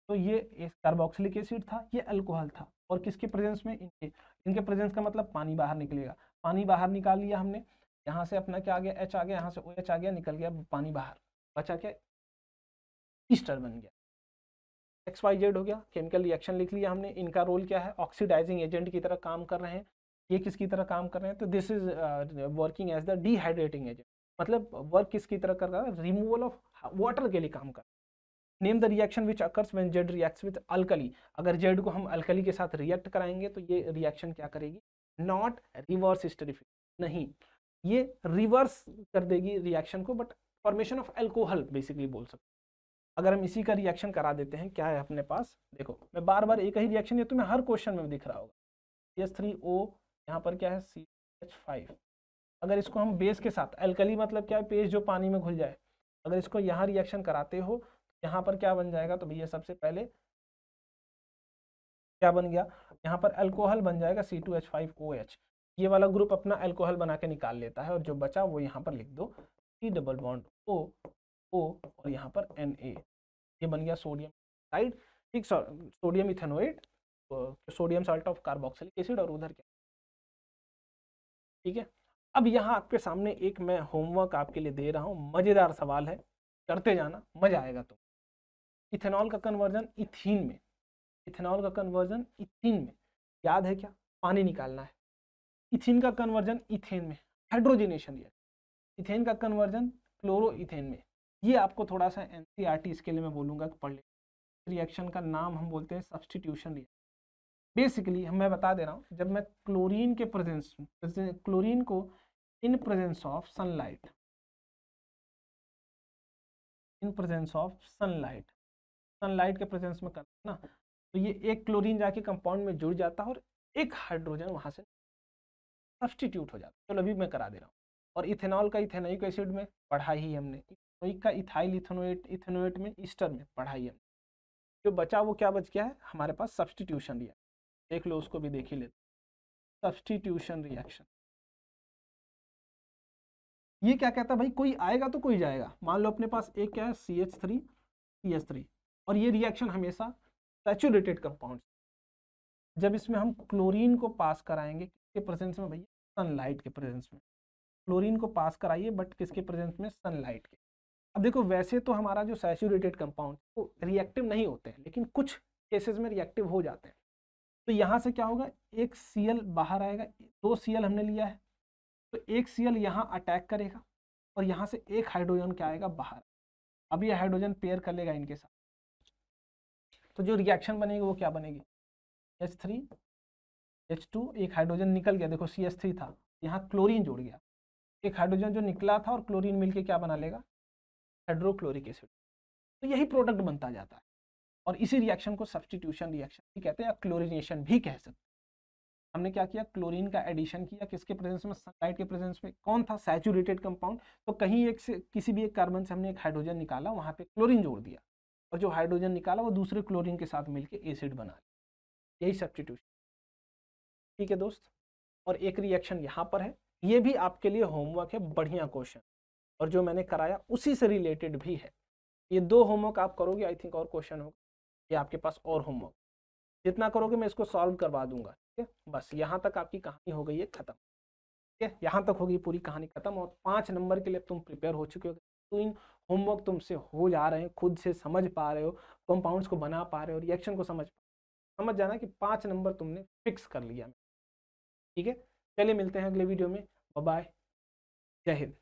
तो ये कार्बोक्सिलिक एसिड था ये अल्कोहल था और किसके प्रेजेंस में इनके इनके प्रेजेंस का मतलब पानी बाहर निकलेगा पानी बाहर निकाल लिया हमने यहाँ से अपना क्या आ गया एच आ गया यहाँ से ओ एच आ गया निकल गया पानी बाहर बचा क्या ईस्टर बन गया एक्स वाई जेड हो गया केमिकल रिएक्शन लिख लिया हमने इनका रोल क्या है ऑक्सीडाइजिंग एजेंट की तरह काम कर रहे हैं ये किसकी तरह काम कर रहे हैं तो this is working as the dehydrating agent मतलब वर्क किसकी तरह कर रहा है रिमूवल ऑफ वाटर के लिए काम कर रहा है name the reaction which occurs when Z react with alkali अगर जेड को हम अल्कली के साथ रिएक्ट कराएंगे तो ये रिएक्शन क्या करेगी नॉट रिवर्स हिस्टरीफिक नहीं ये रिवर्स कर देगी रिएक्शन को but formation of alcohol basically बोल सकते अगर हम इसी का रिएक्शन करा देते हैं क्या है अपने पास देखो मैं बार बार एक ही रिएक्शन ये तुम्हें हर क्वेश्चन में दिख रहा होगा सी एस थ्री ओ यहाँ पर क्या है सी एच फाइव अगर इसको हम बेस के साथ एल्कली मतलब क्या है पेज जो पानी में घुल जाए अगर इसको यहाँ रिएक्शन कराते हो यहाँ पर क्या बन जाएगा तो भैया सबसे पहले क्या बन गया यहाँ पर एल्कोहल बन जाएगा C two H five O H ये वाला ग्रुप अपना एल्कोहल बना के निकाल लेता है और जो बचा वो यहाँ पर लिख दो सी डबल बॉन्ड ओ ओ और यहाँ पर एन ए ये बन गया सोडियम साइड ठीक sodium ethanoate sodium salt of carboxylic acid और उधर क्या ठीक है अब यहाँ आपके सामने एक मैं होमवर्क आपके लिए दे रहा हूँ मज़ेदार सवाल है करते जाना मज़ा आएगा तो इथेनॉल का कन्वर्जन इथिन में इथेनॉल का कन्वर्जन इथिन में याद है क्या पानी निकालना है इथिन का कन्वर्जन इथेन में हाइड्रोजिनेशन ये इथेन का कन्वर्जन क्लोरो इथेन में ये आपको थोड़ा सा N C R e T इसके लिए मैं बोलूँगा पढ़ ले रिएक्शन का नाम हम बोलते हैं सब्सटीट्यूशन रिएक्शन बेसिकली मैं बता दे रहा हूँ जब मैं क्लोरीन के प्रेजेंस क्लोरीन को in presence of sunlight in presence of sunlight sunlight के प्रेजेंस में करना ना तो ये एक क्लोरीन जाके कंपाउंड में जुड़ जाता है और एक हाइड्रोजन वहाँ से सब्सटीट्यूट हो जाता है चलो अभी मैं करा दे रहा हूँ और इथेनॉल का इथेनोइक एसिड में पढ़ा ही हमने इथेनोइक का इथाइल इथेनोएट इथेनोएट में ईस्टर में पढ़ा ही हमने जो बचा वो क्या बच गया है हमारे पास सब्सटीट्यूशन रिएक्शन देख लो उसको भी देख ही लेते सब्सटीट्यूशन रिएक्शन ये क्या कहता है भाई कोई आएगा तो कोई जाएगा मान लो अपने पास एक क्या है C H three C H three और ये रिएक्शन हमेशा सेचुरेटेड कंपाउंड जब इसमें हम क्लोरीन को पास कराएंगे के प्रेजेंस में भैया सनलाइट के प्रेजेंस में क्लोरीन को पास कराइए बट किसके प्रेजेंस में सनलाइट के अब देखो वैसे तो हमारा जो सैचुरेटेड कंपाउंड वो रिएक्टिव नहीं होते हैं लेकिन कुछ केसेस में रिएक्टिव हो जाते हैं तो यहाँ से क्या होगा एक सी बाहर आएगा दो सी हमने लिया है तो एक सी एल यहाँ अटैक करेगा और यहाँ से एक हाइड्रोजन क्या आएगा बाहर अब ये हाइड्रोजन पेयर कर लेगा इनके साथ तो जो रिएक्शन बनेगी वो क्या बनेगी एच थ्री एच टू एक हाइड्रोजन निकल गया देखो सी एस थ्री था यहाँ क्लोरीन जुड़ गया एक हाइड्रोजन जो निकला था और क्लोरीन मिलके क्या बना लेगा हाइड्रोक्लोरिक एसिड तो यही प्रोडक्ट बनता जाता है और इसी रिएक्शन को सब्सटीट्यूशन रिएक्शन भी कहते हैं या क्लोरिनेशन भी कह सकते हैं हमने क्या किया क्लोरीन का एडिशन किया किसके प्रेजेंस में सनलाइट के प्रेजेंस में कौन था सैचुरेटेड कंपाउंड तो कहीं एक से किसी भी एक कार्बन से हमने एक हाइड्रोजन निकाला वहाँ पे क्लोरीन जोड़ दिया और जो हाइड्रोजन निकाला वो दूसरे क्लोरीन के साथ मिलकर एसिड बना लिया यही सब्सटीट्यूशन ठीक है दोस्त और एक रिएक्शन यहाँ पर है ये भी आपके लिए होमवर्क है बढ़िया क्वेश्चन और जो मैंने कराया उसी से रिलेटेड भी है ये दो होमवर्क आप करोगे आई थिंक और क्वेश्चन होगा ये आपके पास और होमवर्क जितना करोगे मैं इसको सॉल्व करवा दूंगा ठीक है बस यहाँ तक आपकी कहानी हो गई है ख़त्म ठीक है यहाँ तक होगी पूरी कहानी खत्म और पाँच नंबर के लिए तुम प्रिपेयर हो चुके हो तो इन होमवर्क तुमसे हो जा रहे हैं खुद से समझ पा रहे हो कंपाउंड्स को बना पा रहे हो रिएक्शन को समझ पा समझ जाना कि पाँच नंबर तुमने फिक्स कर लिया ठीक है चलिए मिलते हैं अगले वीडियो में बाय जय हिंद